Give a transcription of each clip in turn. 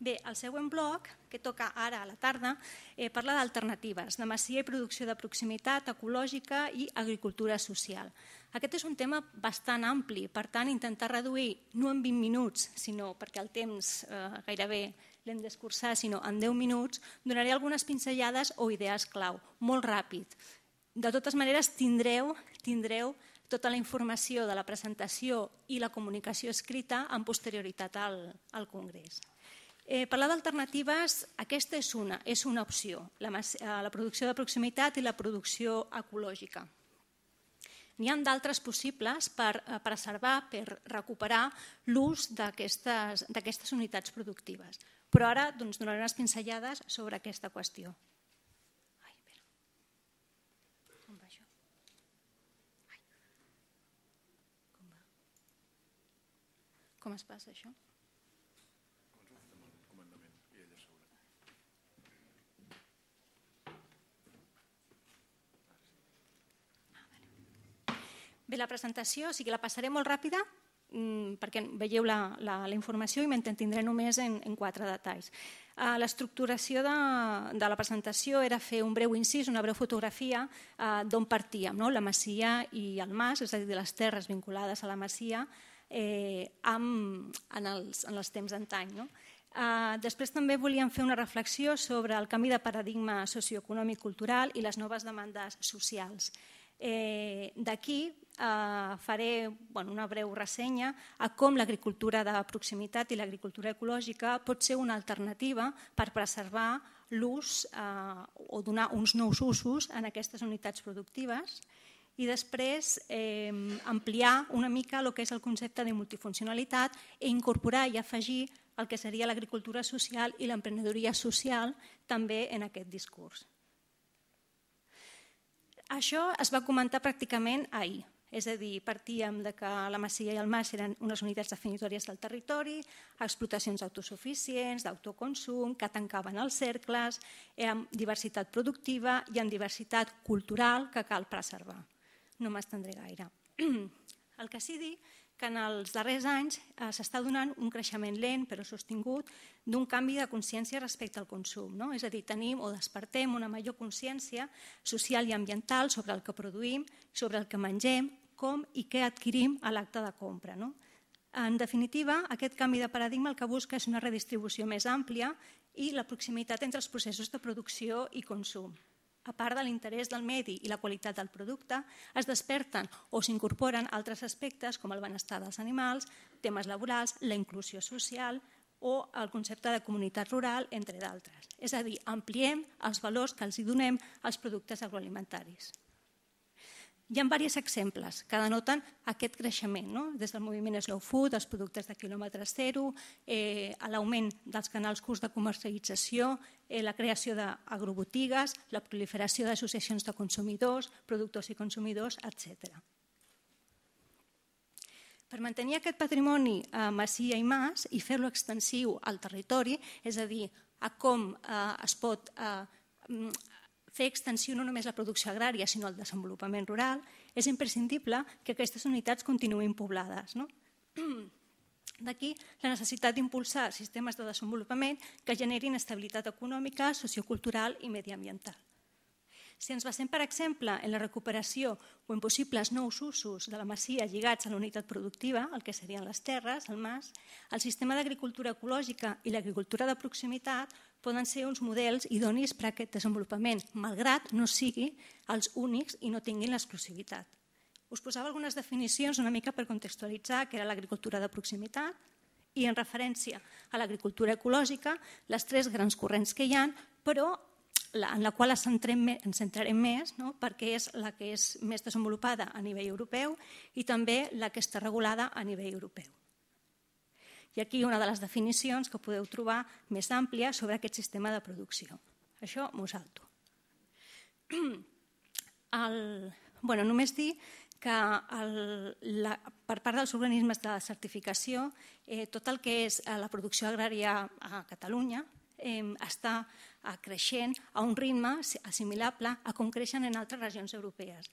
Bé, el següent bloc, que toca ara a la tarda, eh, parla d'alternatives, de masia i producció de proximitat, ecològica i agricultura social. Aquest és un tema bastant ampli, per tant, intentar reduir no en 20 minuts, sinó perquè el temps eh, gairebé l'hem d'escurçar, sinó en 10 minuts, donaré algunes pinzellades o idees clau, molt ràpid. De totes maneres, tindreu, tindreu tota la informació de la presentació i la comunicació escrita en posterioritat al, al Congrés. Eh, parlar d'alternatives, aquesta és una, és una opció, la, eh, la producció de proximitat i la producció ecològica. N'hi ha d'altres possibles per eh, preservar, per recuperar l'ús d'aquestes unitats productives. Però ara doncs, donaré unes pinzellades sobre aquesta qüestió. Ai, Com va això? Ai. Com va? Com es passa això? Bé, la presentació, o sigui, la passaré molt ràpida mm, perquè veieu la, la, la informació i m'entendré només en, en quatre detalls. Ah, l'estructuració de, de la presentació era fer un breu incís, una breu fotografia eh, d'on partíem, no? la Masia i el Mas, és a dir, les terres vinculades a la Masia eh, amb, en, els, en els temps d'antany. No? Uh, després també volíem fer una reflexió sobre el canvi de paradigma socioeconòmic-cultural i les noves demandes socials. Eh, D'aquí eh, faré bueno, una breu ressenya a com l'agricultura de proximitat i l'agricultura ecològica pot ser una alternativa per preservar l'ús eh, o donar uns nous usos en aquestes unitats productives i després eh, ampliar una mica el que és el concepte de multifuncionalitat e incorporar i afegir el que seria l'agricultura social i l'emprenedoria social també en aquest discurs. Això es va comentar pràcticament ahir. És a dir, partíem de que la Masia i el Mas eren unes unitats definitòries del territori, explotacions autosuficients, d'autoconsum, que tancaven els cercles, amb diversitat productiva i amb diversitat cultural que cal preservar. No m'estendré gaire. El que sí dir que en els darrers anys eh, s'està donant un creixement lent però sostingut d'un canvi de consciència respecte al consum. No? És a dir, tenim o despertem una major consciència social i ambiental sobre el que produïm, sobre el que mengem, com i què adquirim a l'acte de compra. No? En definitiva, aquest canvi de paradigma el que busca és una redistribució més àmplia i la proximitat entre els processos de producció i consum. A part de l'interès del medi i la qualitat del producte, es desperten o s'incorporen altres aspectes com el benestar dels animals, temes laborals, la inclusió social, o el concepte de comunitat rural, entre d'altres. És a dir, ampliem els valors que els hi donem als productes agroalimentaris. Hi ha diversos exemples que denoten aquest creixement, no? des del moviment Slow Food, els productes de quilòmetre zero, eh, l'augment dels canals curts de comercialització, eh, la creació d'agrobotigues, la proliferació d'associacions de consumidors, productors i consumidors, etcètera. Per mantenir aquest patrimoni a Masia i Mas i fer-lo extensiu al territori, és a dir, a com eh, es pot eh, mm, fer extensió no només la producció agrària, sinó el desenvolupament rural, és imprescindible que aquestes unitats continuïn poblades. No? D'aquí la necessitat d'impulsar sistemes de desenvolupament que generin estabilitat econòmica, sociocultural i mediambiental. Si ens basem, per exemple, en la recuperació o en possibles nous usos de la masia lligats a la unitat productiva, el que serien les terres, el mas, el sistema d'agricultura ecològica i l'agricultura de proximitat poden ser uns models idonis per a aquest desenvolupament, malgrat no sigui els únics i no tinguin l'exclusivitat. Us posava algunes definicions una mica per contextualitzar què era l'agricultura de proximitat, i en referència a l'agricultura ecològica, les tres grans corrents que hi han, però la, en la qual ens centrem, ens centrarem més, no? perquè és la que és més desenvolupada a nivell europeu i també la que està regulada a nivell europeu. I aquí una de les definicions que podeu trobar més àmplia sobre aquest sistema de producció. Això m'ho salto. El, bueno, només dir que el, la, per part dels organismes de certificació eh, tot el que és eh, la producció agrària a Catalunya eh, està creixent a un ritme assimilable a com creixen en altres regions europees.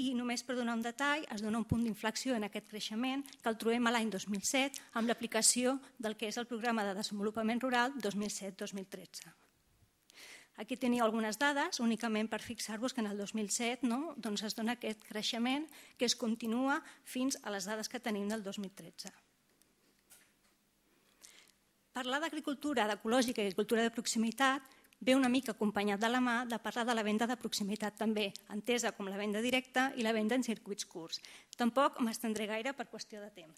I només per donar un detall, es dona un punt d'inflexió en aquest creixement que el trobem l'any 2007 amb l'aplicació del que és el programa de desenvolupament rural 2007-2013. Aquí teniu algunes dades, únicament per fixar-vos que en el 2007 no, doncs es dona aquest creixement que es continua fins a les dades que tenim del 2013. Parlar d'agricultura, d'ecològica i agricultura de proximitat ve una mica acompanyat de la mà de parlar de la venda de proximitat també, entesa com la venda directa i la venda en circuits curts. Tampoc m'estendré gaire per qüestió de temps.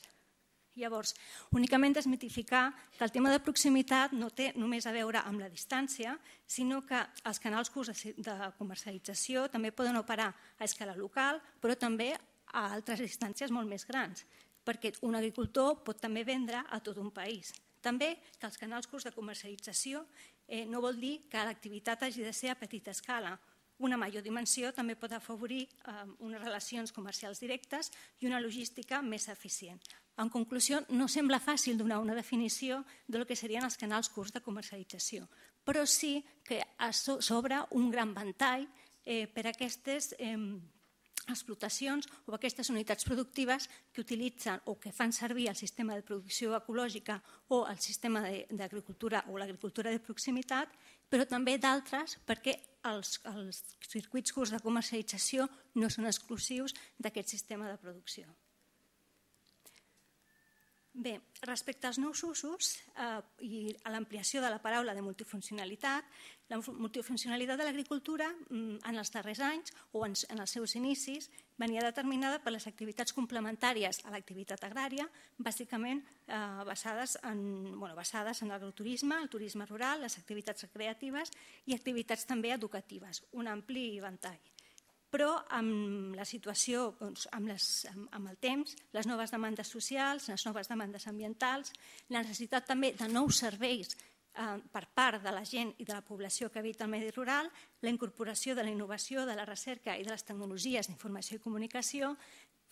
Llavors, únicament desmitificar que el tema de proximitat no té només a veure amb la distància, sinó que els canals curts de comercialització també poden operar a escala local, però també a altres distàncies molt més grans, perquè un agricultor pot també vendre a tot un país. També que els canals curts de comercialització eh, no vol dir que l'activitat hagi de ser a petita escala. Una major dimensió també pot afavorir eh, unes relacions comercials directes i una logística més eficient. En conclusió, no sembla fàcil donar una definició del que serien els canals curts de comercialització, però sí que s'obre un gran ventall eh, per a aquestes eh, explotacions o aquestes unitats productives que utilitzen o que fan servir el sistema de producció ecològica o el sistema d'agricultura o l'agricultura de proximitat, però també d'altres perquè els, els circuits curts de comercialització no són exclusius d'aquest sistema de producció. Bé, respecte als nous usos eh, i a l'ampliació de la paraula de multifuncionalitat, la multifuncionalitat de l'agricultura mm, en els darrers anys o en, en els seus inicis venia determinada per les activitats complementàries a l'activitat agrària, bàsicament eh, basades, en, bueno, basades en l'agroturisme, el turisme rural, les activitats recreatives i activitats també educatives, un ampli ventall però amb la situació, doncs, amb, les, amb, amb el temps, les noves demandes socials, les noves demandes ambientals, la necessitat també de nous serveis eh, per part de la gent i de la població que habita el medi rural, la incorporació de la innovació, de la recerca i de les tecnologies d'informació i comunicació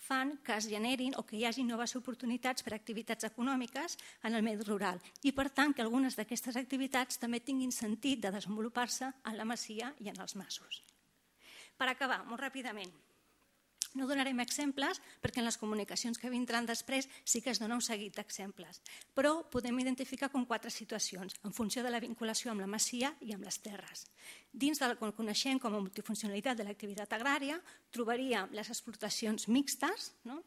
fan que es generin o que hi hagi noves oportunitats per a activitats econòmiques en el medi rural i, per tant, que algunes d'aquestes activitats també tinguin sentit de desenvolupar-se en la masia i en els masos. Per acabar, molt ràpidament, no donarem exemples perquè en les comunicacions que vindran després sí que es dona un seguit d'exemples, però podem identificar com quatre situacions en funció de la vinculació amb la masia i amb les terres. Dins del que coneixem com a multifuncionalitat de l'activitat agrària trobaríem les explotacions mixtes, no?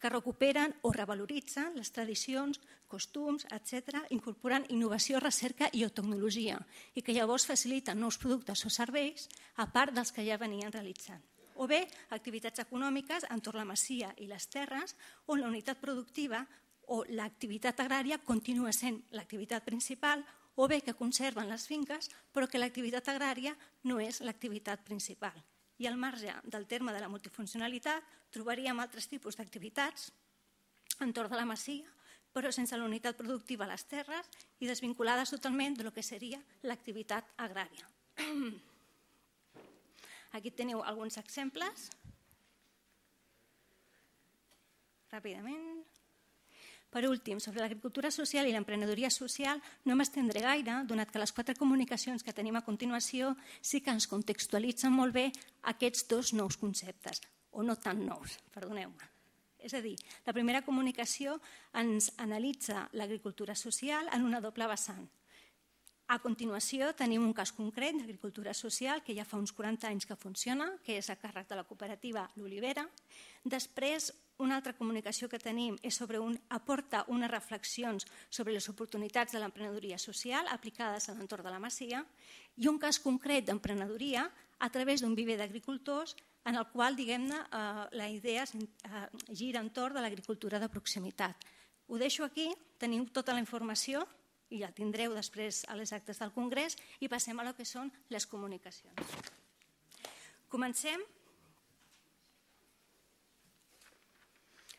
que recuperen o revaloritzen les tradicions, costums, etc., incorporant innovació, recerca i o tecnologia, i que llavors faciliten nous productes o serveis, a part dels que ja venien realitzant. O bé, activitats econòmiques entorn la masia i les terres, on la unitat productiva o l'activitat agrària continua sent l'activitat principal o bé que conserven les finques però que l'activitat agrària no és l'activitat principal i al marge del terme de la multifuncionalitat trobaríem altres tipus d'activitats entorn de la masia, però sense la unitat productiva a les terres i desvinculades totalment del que seria l'activitat agrària. Aquí teniu alguns exemples. Ràpidament. Per últim, sobre l'agricultura social i l'emprenedoria social no m'estendré gaire, donat que les quatre comunicacions que tenim a continuació sí que ens contextualitzen molt bé aquests dos nous conceptes, o no tan nous, perdoneu-me. És a dir, la primera comunicació ens analitza l'agricultura social en una doble vessant, a continuació tenim un cas concret d'agricultura social que ja fa uns 40 anys que funciona, que és a càrrec de la cooperativa L'Olivera. Després, una altra comunicació que tenim és sobre un aporta unes reflexions sobre les oportunitats de l'emprenedoria social aplicades a l'entorn de la Masia i un cas concret d'emprenedoria a través d'un viver d'agricultors en el qual diguem-ne eh, la idea eh, gira entorn de l'agricultura de proximitat. Ho deixo aquí, teniu tota la informació i el tindreu després a les actes del Congrés, i passem a lo que són les comunicacions. Comencem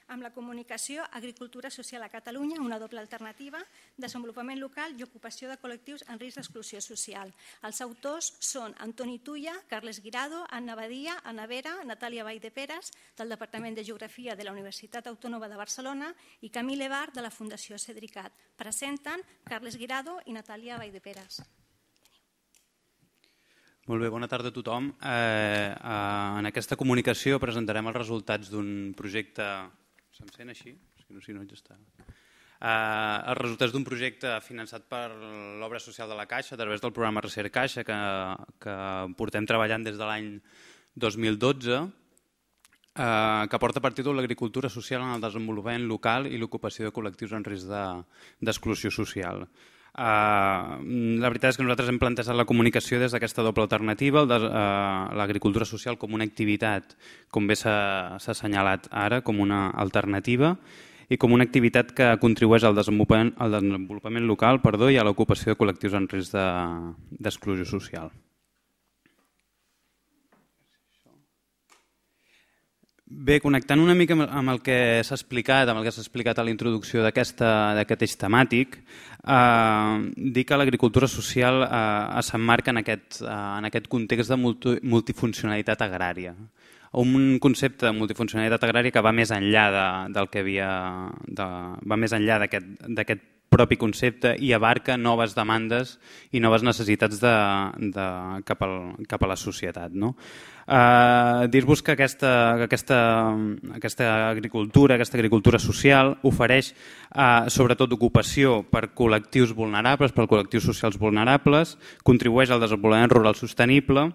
amb la comunicació Agricultura Social a Catalunya, una doble alternativa, desenvolupament local i ocupació de col·lectius en risc d'exclusió social. Els autors són Antoni Tuya, Carles Guirado, Anna Badia, Anna Vera, Natàlia Vall de Peres, del Departament de Geografia de la Universitat Autònoma de Barcelona i Camille Ebar, de la Fundació Cedricat. Presenten Carles Guirado i Natàlia Vall de Peres. Molt bé, bona tarda a tothom. Eh, eh, en aquesta comunicació presentarem els resultats d'un projecte Se'm sent així? És que no, si no ja està... Eh, els resultats d'un projecte finançat per l'obra social de la Caixa a través del programa Recer Caixa que, que portem treballant des de l'any 2012 eh, que porta per títol l'agricultura social en el desenvolupament local i l'ocupació de col·lectius en risc d'exclusió de, social. Uh, la veritat és que nosaltres hem plantejat la comunicació des d'aquesta doble alternativa, eh, l'agricultura uh, social com una activitat, com bé s'ha assenyalat ara, com una alternativa, i com una activitat que contribueix al desenvolupament, al desenvolupament local perdó, i a l'ocupació de col·lectius en risc d'exclusió de, social. Bé, connectant una mica amb el que s'ha explicat, amb el que s'ha explicat a la introducció d'aquest eix temàtic, eh, dir que l'agricultura social eh, s'emmarca en, aquest, eh, en aquest context de multifuncionalitat agrària. Un concepte de multifuncionalitat agrària que va més enllà de, del que havia, de, va més enllà d'aquest propi concepte i abarca noves demandes i noves necessitats de, de, cap, al, cap a la societat. No? Eh, Dir-vos que aquesta, aquesta, aquesta agricultura, aquesta agricultura social, ofereix eh, sobretot ocupació per col·lectius vulnerables, per col·lectius socials vulnerables, contribueix al desenvolupament rural sostenible,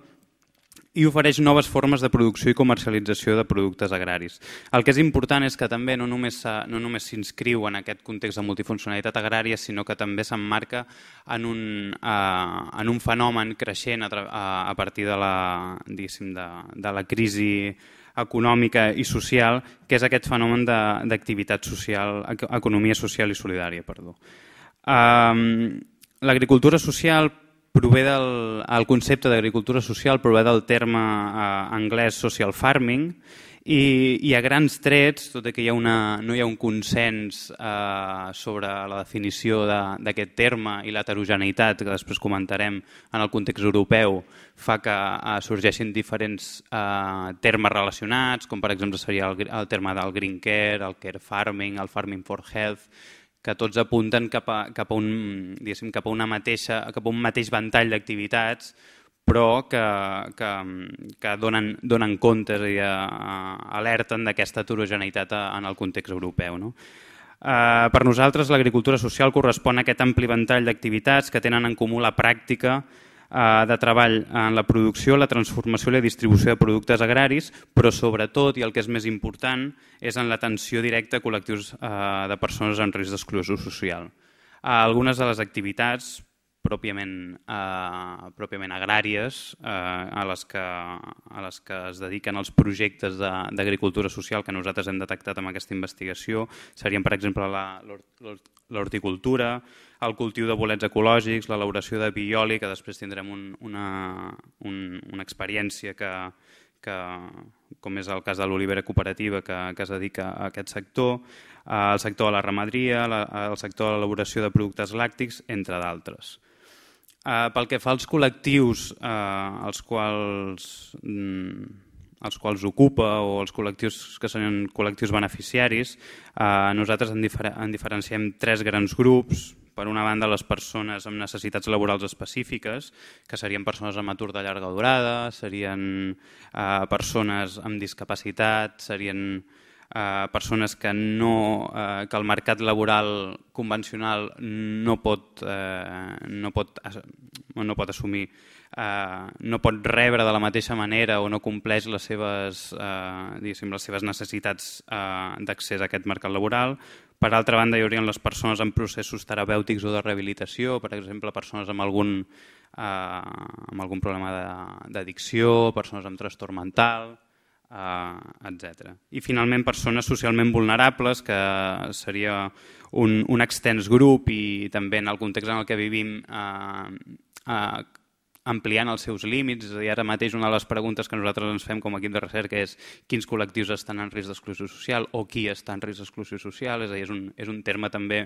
i ofereix noves formes de producció i comercialització de productes agraris. El que és important és que també no només no només s'inscriu en aquest context de multifuncionalitat agrària, sinó que també s'emmarca en, un, eh, en un fenomen creixent a, a, a partir de la, de, de la crisi econòmica i social, que és aquest fenomen d'activitat social, economia social i solidària. perdó. Um, L'agricultura social prové del el concepte d'agricultura social, prové del terme eh, anglès social farming i, i a grans trets, tot i que hi ha una, no hi ha un consens eh, sobre la definició d'aquest de, terme i l'heterogeneïtat que després comentarem en el context europeu, fa que eh, sorgeixin diferents eh, termes relacionats, com per exemple seria el, el terme del green care, el care farming, el farming for health, que tots apunten cap a, cap a, un, cap a, una mateixa, cap a un mateix ventall d'activitats, però que, que, que donen, donen comptes i a, a, alerten d'aquesta heterogeneïtat en el context europeu. No? Eh, per nosaltres, l'agricultura social correspon a aquest ampli ventall d'activitats que tenen en comú la pràctica, Eh, de treball en la producció, la transformació i la distribució de productes agraris, però sobretot, i el que és més important, és en l'atenció directa a col·lectius eh, de persones en risc d'exclusió social. Eh, algunes de les activitats pròpiament, eh, pròpiament agràries eh, a, les que, a les que es dediquen els projectes d'agricultura social que nosaltres hem detectat amb aquesta investigació serien, per exemple, l'horticultura, el cultiu de bolets ecològics, l'elaboració de bioli, que després tindrem un, una, un, una experiència que, que, com és el cas de l'olivera cooperativa que, que es dedica a aquest sector, eh, el sector de la ramaderia, la, el sector de l'elaboració de productes làctics, entre d'altres. Eh, pel que fa als col·lectius eh, als quals mm, els quals ocupa o els col·lectius que són col·lectius beneficiaris, eh, nosaltres en, difer en diferenciem tres grans grups, per una banda, les persones amb necessitats laborals específiques, que serien persones amb atur de llarga durada, serien eh, persones amb discapacitat, serien eh, persones que, no, eh, que el mercat laboral convencional no pot, eh, no pot, no pot assumir eh, no pot rebre de la mateixa manera o no compleix les seves, eh, les seves necessitats eh, d'accés a aquest mercat laboral. Per altra banda, hi haurien les persones en processos terapèutics o de rehabilitació, per exemple, persones amb algun, eh, amb algun problema d'addicció, persones amb trastorn mental, eh, etc. I finalment persones socialment vulnerables, que seria un, un extens grup i també en el context en el que vivim eh, eh, ampliant els seus límits i ara mateix una de les preguntes que nosaltres ens fem com a equip de recerca és quins col·lectius estan en risc d'exclusió social o qui està en risc d'exclusió social, és a dir, és un, és un terme també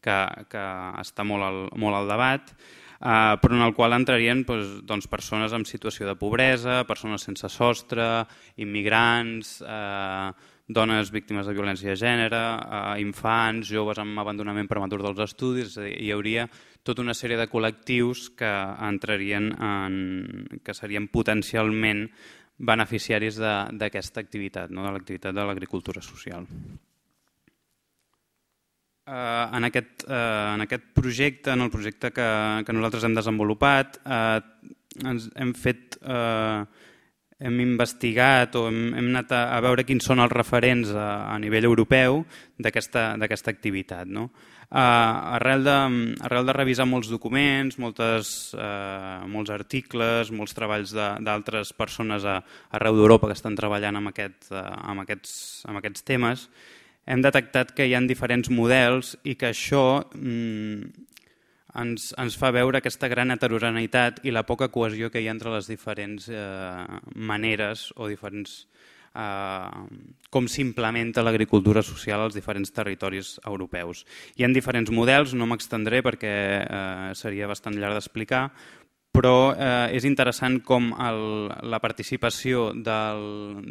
que, que està molt al, molt al debat, eh, però en el qual entrarien doncs, doncs, persones en situació de pobresa, persones sense sostre, immigrants, eh, dones víctimes de violència de gènere, eh, infants, joves amb abandonament prematur dels estudis, és a dir, hi hauria tota una sèrie de col·lectius que entrarien en, que serien potencialment beneficiaris d'aquesta activitat, no? de l'activitat de l'agricultura social. Eh, en, aquest, eh, en aquest projecte, en el projecte que, que nosaltres hem desenvolupat, eh, ens hem fet... Eh, hem investigat o hem, hem anat a, a veure quins són els referents a, a nivell europeu d'aquesta activitat. No? arrel, de, arrel de revisar molts documents, moltes, eh, molts articles, molts treballs d'altres persones a, arreu d'Europa que estan treballant amb, aquest, uh, amb, aquests, amb aquests temes, hem detectat que hi ha diferents models i que això mm, ens, ens fa veure aquesta gran heterogeneïtat i la poca cohesió que hi ha entre les diferents eh, maneres o diferents eh, com s'implementa l'agricultura social als diferents territoris europeus. Hi ha diferents models, no m'extendré perquè eh, seria bastant llarg d'explicar, però eh, és interessant com el, la participació del,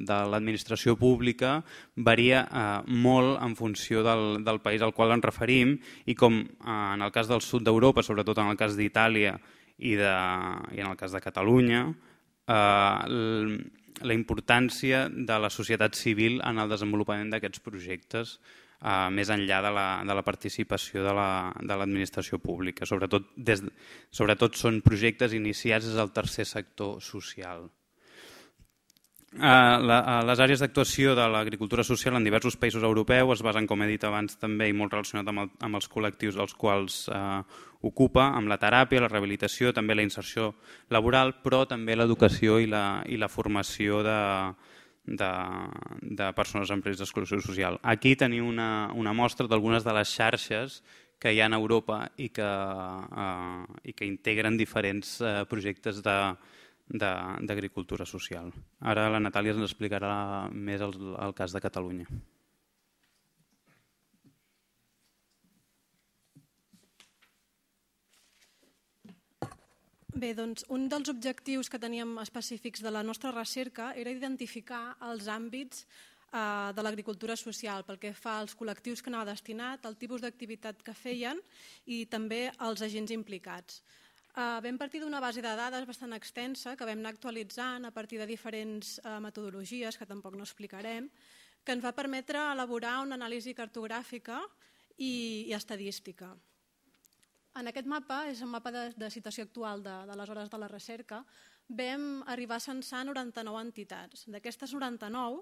de l'administració pública varia eh, molt en funció del, del país al qual ens referim i com eh, en el cas del sud d'Europa, sobretot en el cas d'Itàlia i, de, i en el cas de Catalunya, eh, la importància de la societat civil en el desenvolupament d'aquests projectes eh, més enllà de la, de la participació de l'administració la, de pública. Sobretot, des, sobretot són projectes iniciats des del tercer sector social la, les àrees d'actuació de l'agricultura social en diversos països europeus es basen, com he dit abans, també i molt relacionat amb, el, amb els col·lectius dels quals eh, ocupa, amb la teràpia, la rehabilitació, també la inserció laboral, però també l'educació i, la, i la formació de, de, de persones en risc d'exclusió social. Aquí teniu una, una mostra d'algunes de les xarxes que hi ha a Europa i que, eh, i que integren diferents eh, projectes de, d'agricultura social. Ara la Natàlia ens explicarà més el, el cas de Catalunya. Bé, doncs un dels objectius que teníem específics de la nostra recerca era identificar els àmbits eh, de l'agricultura social pel que fa als col·lectius que anava destinat, el tipus d'activitat que feien i també els agents implicats. Eh, vam partir d'una base de dades bastant extensa que vam anar actualitzant a partir de diferents eh, metodologies que tampoc no explicarem, que ens va permetre elaborar una anàlisi cartogràfica i, estadística. En aquest mapa, és un mapa de, situació actual de, de les hores de la recerca, vam arribar a censar 99 entitats. D'aquestes 99,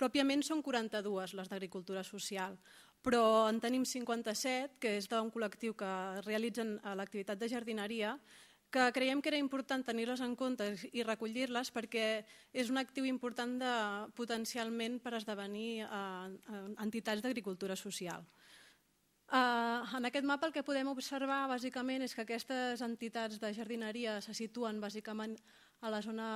pròpiament són 42 les d'agricultura social, però en tenim 57, que és d'un col·lectiu que realitzen l'activitat de jardineria, que creiem que era important tenir-les en compte i recollir-les perquè és un actiu important de, potencialment per esdevenir eh, entitats d'agricultura social. Eh, en aquest mapa el que podem observar bàsicament és que aquestes entitats de jardineria se situen bàsicament a la zona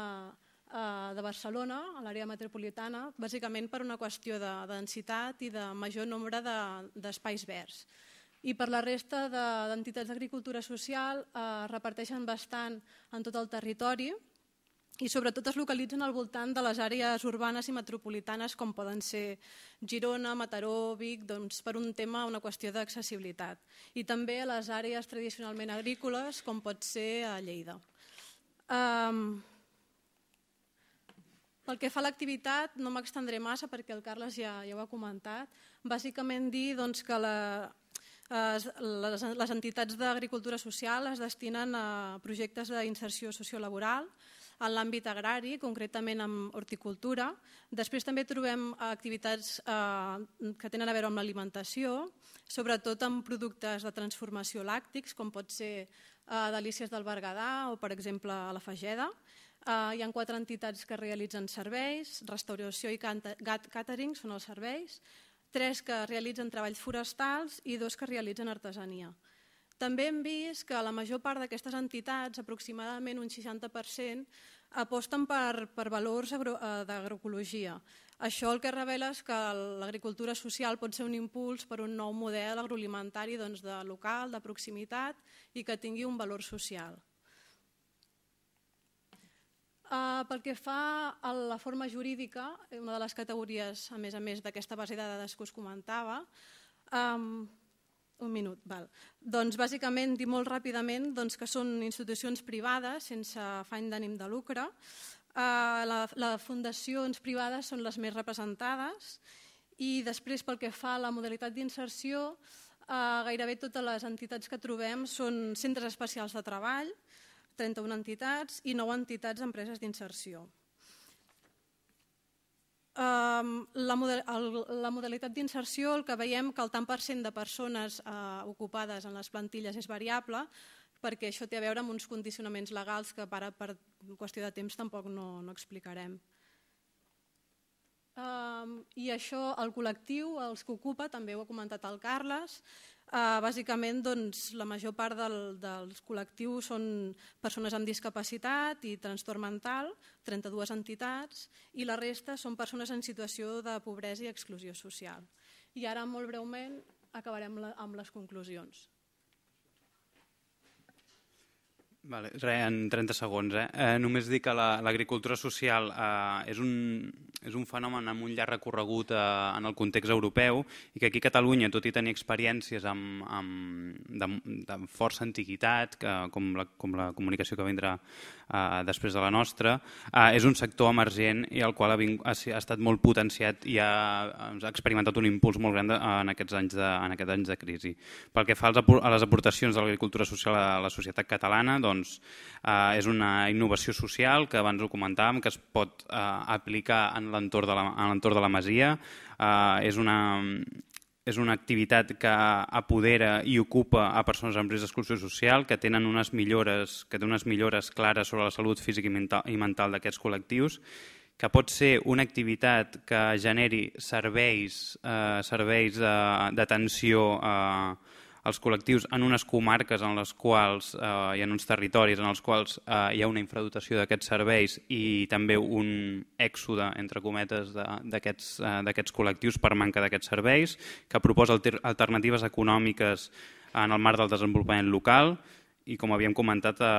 Eh, de Barcelona, a l'àrea metropolitana, bàsicament per una qüestió de, densitat i de major nombre d'espais de, verds. I per la resta d'entitats de, d'agricultura social eh, reparteixen bastant en tot el territori i sobretot es localitzen al voltant de les àrees urbanes i metropolitanes com poden ser Girona, Mataró, Vic, doncs per un tema, una qüestió d'accessibilitat. I també a les àrees tradicionalment agrícoles com pot ser a eh, Lleida. Eh, pel que fa a l'activitat, no m'extendré massa perquè el Carles ja, ja ho ha comentat. Bàsicament dir doncs, que la, les, les entitats d'agricultura social es destinen a projectes d'inserció sociolaboral en l'àmbit agrari, concretament amb horticultura. Després també trobem activitats eh, que tenen a veure amb l'alimentació, sobretot amb productes de transformació làctics, com pot ser eh, Delícies del Berguedà o, per exemple, la Fageda. Eh, hi ha quatre entitats que realitzen serveis, restauració i catering són els serveis, tres que realitzen treballs forestals i dos que realitzen artesania. També hem vist que la major part d'aquestes entitats, aproximadament un 60%, aposten per, per valors eh, d'agroecologia. Això el que revela és que l'agricultura social pot ser un impuls per un nou model agroalimentari doncs, de local, de proximitat i que tingui un valor social. Eh, pel que fa a la forma jurídica, eh, una de les categories, a més a més, d'aquesta base de dades que us comentava, um, un minut, val. Doncs bàsicament, dir molt ràpidament doncs, que són institucions privades sense afany d'ànim de lucre. Uh, la, la fundacions privades són les més representades i després pel que fa a la modalitat d'inserció, uh, gairebé totes les entitats que trobem són centres especials de treball, 31 entitats i 9 entitats empreses d'inserció. la, model, la modalitat d'inserció, el que veiem que el tant per cent de persones eh, ocupades en les plantilles és variable, perquè això té a veure amb uns condicionaments legals que ara per qüestió de temps tampoc no, no explicarem. Um, I això, el col·lectiu, els que ocupa, també ho ha comentat el Carles, eh, bàsicament doncs, la major part del, dels col·lectius són persones amb discapacitat i trastorn mental, 32 entitats, i la resta són persones en situació de pobresa i exclusió social. I ara, molt breument, acabarem la, amb les conclusions. Vale, res, en 30 segons. Eh? Eh, només dir que l'agricultura la, social eh, és, un, és un fenomen amb un llarg recorregut eh, en el context europeu i que aquí a Catalunya, tot i tenir experiències amb, amb, de, de força antiguitat, que, com, la, com la comunicació que vindrà eh, després de la nostra, eh, és un sector emergent i el qual ha, ving, ha, ha estat molt potenciat i ha, ha experimentat un impuls molt gran de, en, aquests anys de, en aquests anys de crisi. Pel que fa als, a les aportacions de l'agricultura social a la societat catalana, doncs, doncs, eh, és una innovació social que abans ho comentàvem, que es pot eh, aplicar en l'entorn de, la, en de la Masia. Eh, és una, és una activitat que apodera i ocupa a persones amb risc d'exclusió social que tenen unes millores, que té unes millores clares sobre la salut física i mental, i mental d'aquests col·lectius, que pot ser una activitat que generi serveis, eh, serveis eh, d'atenció eh, els col·lectius en unes comarques en les quals, eh, i en uns territoris en els quals eh, hi ha una infradotació d'aquests serveis i també un èxode, entre cometes, eh, d'aquests col·lectius per manca d'aquests serveis, que proposa alternatives econòmiques en el marc del desenvolupament local i, com havíem comentat, eh,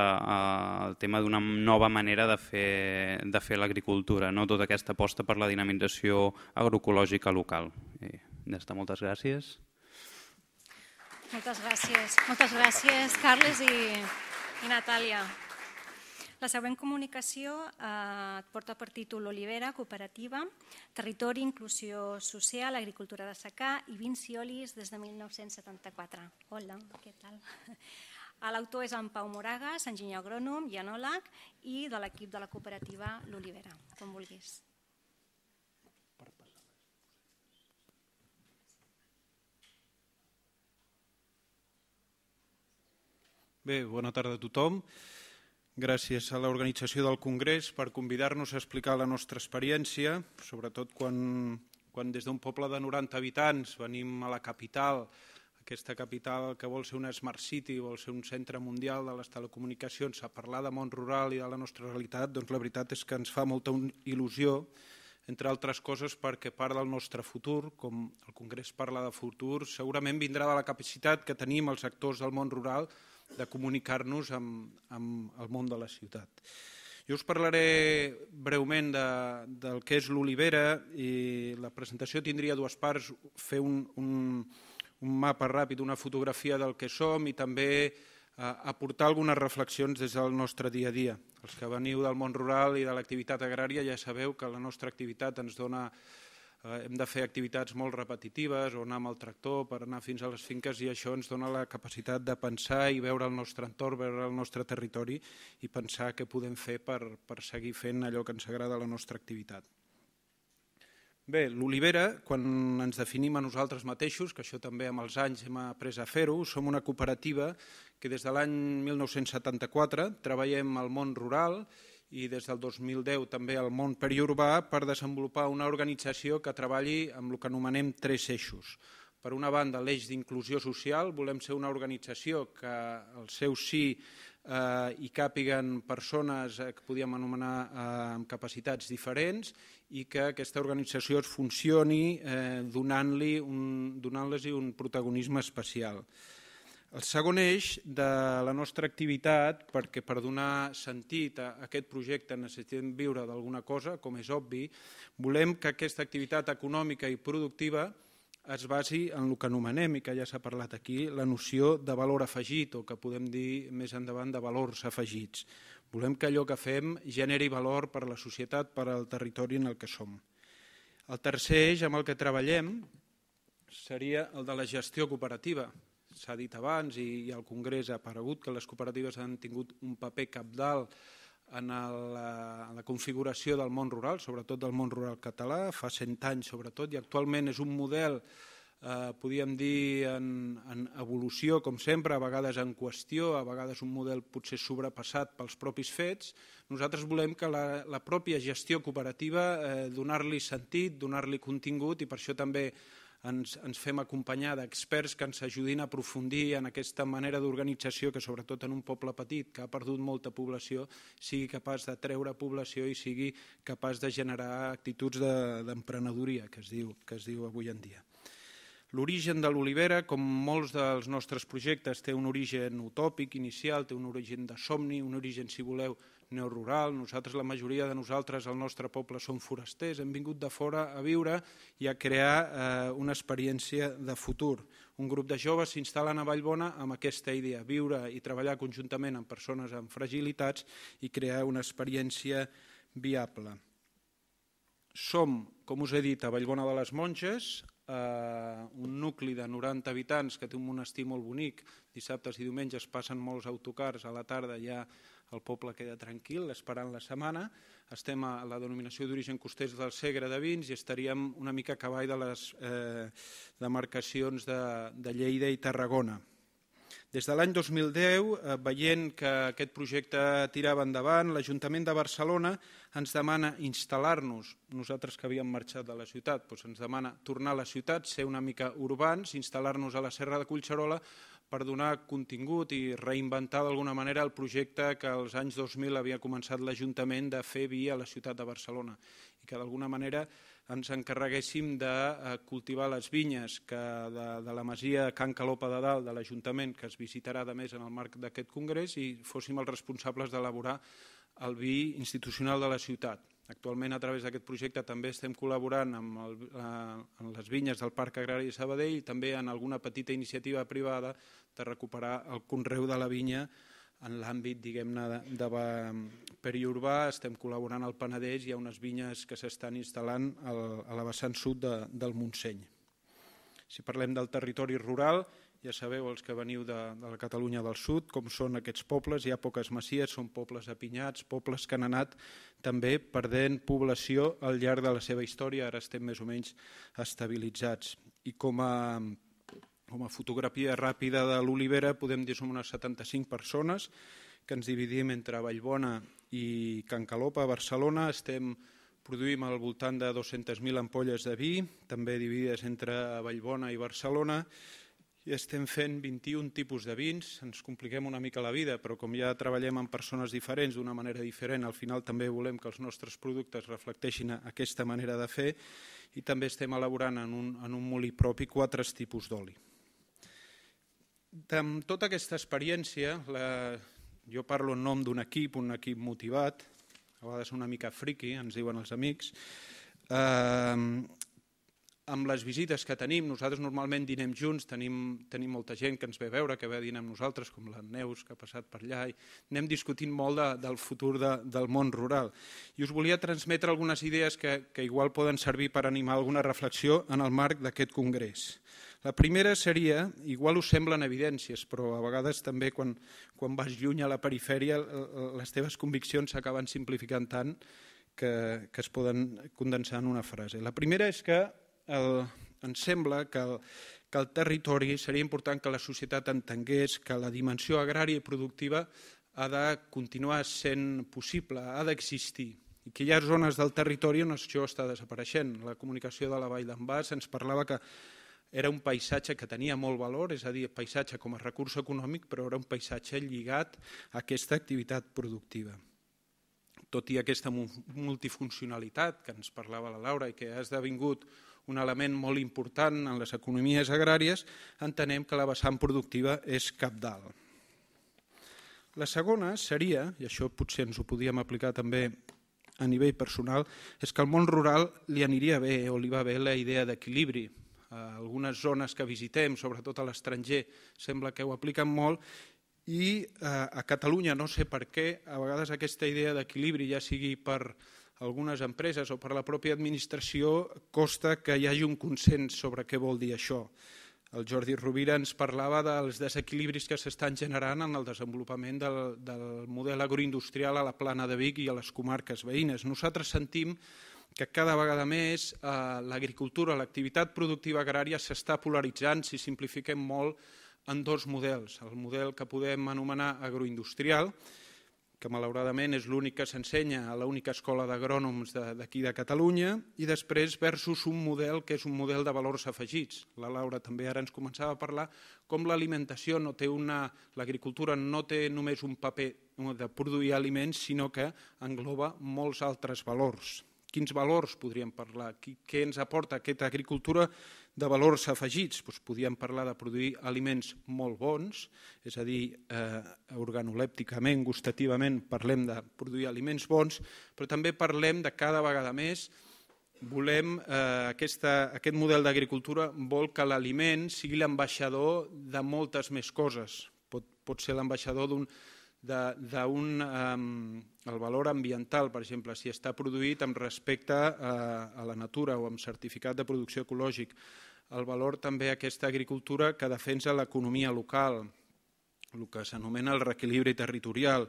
eh, el tema d'una nova manera de fer, de fer l'agricultura, no? tota aquesta aposta per la dinamització agroecològica local. Eh, ja està, moltes gràcies. Moltes gràcies. Moltes gràcies, Carles i, i Natàlia. La següent comunicació eh, et porta per títol Olivera, cooperativa, territori, inclusió social, agricultura de secà i vins i olis des de 1974. Hola, què tal? L'autor és en Pau Moragas, enginyer agrònom i enòleg i de l'equip de la cooperativa L'Olivera, com vulguis. Bé, bona tarda a tothom. Gràcies a l'organització del Congrés per convidar-nos a explicar la nostra experiència, sobretot quan, quan des d'un poble de 90 habitants venim a la capital, aquesta capital que vol ser una Smart City, vol ser un centre mundial de les telecomunicacions, a parlar de món rural i de la nostra realitat, doncs la veritat és que ens fa molta il·lusió entre altres coses perquè part del nostre futur, com el Congrés parla de futur, segurament vindrà de la capacitat que tenim els actors del món rural de comunicar-nos amb, amb el món de la ciutat. Jo us parlaré breument de, del que és l'olivera i la presentació tindria dues parts, fer un, un, un mapa ràpid, una fotografia del que som i també eh, aportar algunes reflexions des del nostre dia a dia. Els que veniu del món rural i de l'activitat agrària ja sabeu que la nostra activitat ens dona Eh, hem de fer activitats molt repetitives o anar amb el tractor per anar fins a les finques i això ens dona la capacitat de pensar i veure el nostre entorn, veure el nostre territori i pensar què podem fer per, per seguir fent allò que ens agrada la nostra activitat. Bé, l'olivera, quan ens definim a nosaltres mateixos, que això també amb els anys hem après a fer-ho, som una cooperativa que des de l'any 1974 treballem al món rural i i des del 2010 també al món periurbà per desenvolupar una organització que treballi amb el que anomenem tres eixos. Per una banda, l'eix d'inclusió social, volem ser una organització que el seu sí eh, hi càpiguen persones eh, que podíem anomenar eh, amb capacitats diferents i que aquesta organització es funcioni eh, donant-los donant un protagonisme especial. El segon eix de la nostra activitat, perquè per donar sentit a aquest projecte necessitem viure d'alguna cosa, com és obvi, volem que aquesta activitat econòmica i productiva es basi en el que anomenem, i que ja s'ha parlat aquí, la noció de valor afegit, o que podem dir més endavant de valors afegits. Volem que allò que fem generi valor per a la societat, per al territori en el que som. El tercer eix amb el que treballem seria el de la gestió cooperativa, s'ha dit abans i, i al Congrés ha aparegut que les cooperatives han tingut un paper capdalt en, el, eh, en la configuració del món rural, sobretot del món rural català, fa 100 anys sobretot, i actualment és un model, eh, podríem dir, en, en evolució, com sempre, a vegades en qüestió, a vegades un model potser sobrepassat pels propis fets. Nosaltres volem que la, la pròpia gestió cooperativa eh, donar-li sentit, donar-li contingut, i per això també ens, ens fem acompanyar d'experts que ens ajudin a aprofundir en aquesta manera d'organització que sobretot en un poble petit que ha perdut molta població sigui capaç de treure població i sigui capaç de generar actituds d'emprenedoria de, que, es diu, que es diu avui en dia. L'origen de l'olivera, com molts dels nostres projectes, té un origen utòpic inicial, té un origen de somni, un origen, si voleu, neorural, nosaltres, la majoria de nosaltres, el nostre poble, som forasters, hem vingut de fora a viure i a crear eh, una experiència de futur. Un grup de joves s'instal·len a Vallbona amb aquesta idea, viure i treballar conjuntament amb persones amb fragilitats i crear una experiència viable. Som, com us he dit, a Vallbona de les Monges, eh, un nucli de 90 habitants que té un monestir molt bonic. Dissabtes i diumenges passen molts autocars, a la tarda hi ha el poble queda tranquil esperant la setmana. Estem a la denominació d'origen costers del Segre de Vins i estaríem una mica a cavall de les eh, demarcacions de, de Lleida i Tarragona. Des de l'any 2010, eh, veient que aquest projecte tirava endavant, l'Ajuntament de Barcelona ens demana instal·lar-nos, nosaltres que havíem marxat de la ciutat, doncs ens demana tornar a la ciutat, ser una mica urbans, instal·lar-nos a la Serra de Collserola, per donar contingut i reinventar d'alguna manera el projecte que als anys 2000 havia començat l'Ajuntament de fer via a la ciutat de Barcelona i que d'alguna manera ens encarreguéssim de eh, cultivar les vinyes que de, de la masia Can Calopa de dalt de l'Ajuntament, que es visitarà de més en el marc d'aquest congrés, i fóssim els responsables d'elaborar el vi institucional de la ciutat. Actualment, a través d'aquest projecte, també estem col·laborant amb, el, eh, amb les vinyes del Parc Agrari de Sabadell i també en alguna petita iniciativa privada de recuperar el conreu de la vinya en l'àmbit diguem-ne de, de eh, periurbà, estem col·laborant al Penedès, hi ha unes vinyes que s'estan instal·lant al, a la vessant sud de, del Montseny. Si parlem del territori rural, ja sabeu, els que veniu de, de la Catalunya del Sud, com són aquests pobles. Hi ha poques masies, són pobles apinyats, pobles que han anat també perdent població al llarg de la seva història. Ara estem més o menys estabilitzats. I com a, com a fotografia ràpida de l'Olivera podem dir som unes 75 persones que ens dividim entre Vallbona i Can Calopa, a Barcelona. Estem produïm al voltant de 200.000 ampolles de vi, també dividides entre Vallbona i Barcelona, i estem fent 21 tipus de vins, ens compliquem una mica la vida, però com ja treballem amb persones diferents d'una manera diferent, al final també volem que els nostres productes reflecteixin aquesta manera de fer i també estem elaborant en un, en un molí propi quatre tipus d'oli. Amb tota aquesta experiència, la... jo parlo en nom d'un equip, un equip motivat, a vegades una mica friqui, ens diuen els amics, eh, amb les visites que tenim, nosaltres normalment dinem junts, tenim, tenim molta gent que ens ve a veure, que ve a dinar amb nosaltres, com la Neus, que ha passat per allà, i anem discutint molt de, del futur de, del món rural. I us volia transmetre algunes idees que, que igual poden servir per animar alguna reflexió en el marc d'aquest congrés. La primera seria, igual us semblen evidències, però a vegades també quan, quan vas lluny a la perifèria les teves conviccions s'acaben simplificant tant que, que es poden condensar en una frase. La primera és que el, ens sembla que el, que el territori seria important que la societat entengués que la dimensió agrària i productiva ha de continuar sent possible, ha d'existir i que hi ha zones del territori on això està desapareixent. La comunicació de la Vall d'en Bas ens parlava que era un paisatge que tenia molt valor, és a dir, paisatge com a recurs econòmic, però era un paisatge lligat a aquesta activitat productiva. Tot i aquesta multifuncionalitat que ens parlava la Laura i que ha esdevingut un element molt important en les economies agràries, entenem que la vessant productiva és dalt. La segona seria, i això potser ens ho podíem aplicar també a nivell personal, és que al món rural li aniria bé o li va bé la idea d'equilibri. Algunes zones que visitem, sobretot a l'estranger, sembla que ho apliquen molt i eh, a Catalunya, no sé per què, a vegades aquesta idea d'equilibri, ja sigui per algunes empreses o per la pròpia administració costa que hi hagi un consens sobre què vol dir això. El Jordi Rovira ens parlava dels desequilibris que s'estan generant en el desenvolupament del, del model agroindustrial a la plana de Vic i a les comarques veïnes. Nosaltres sentim que cada vegada més eh, l'agricultura, l'activitat productiva agrària s'està polaritzant, si simplifiquem molt, en dos models. El model que podem anomenar agroindustrial, que que malauradament és l'únic que s'ensenya a l'única escola d'agrònoms d'aquí de Catalunya, i després versus un model que és un model de valors afegits. La Laura també ara ens començava a parlar com l'alimentació no té una... l'agricultura no té només un paper de produir aliments, sinó que engloba molts altres valors. Quins valors podríem parlar? Què ens aporta aquesta agricultura? de valors afegits. Doncs podíem parlar de produir aliments molt bons, és a dir, eh, organolèpticament, gustativament, parlem de produir aliments bons, però també parlem de cada vegada més volem, eh, aquesta, aquest model d'agricultura vol que l'aliment sigui l'ambaixador de moltes més coses. Pot, pot ser l'ambaixador d'un d'un um, el valor ambiental, per exemple, si està produït amb respecte a, eh, a la natura o amb certificat de producció ecològic, el valor també aquesta agricultura que defensa l'economia local, el que s'anomena el reequilibri territorial.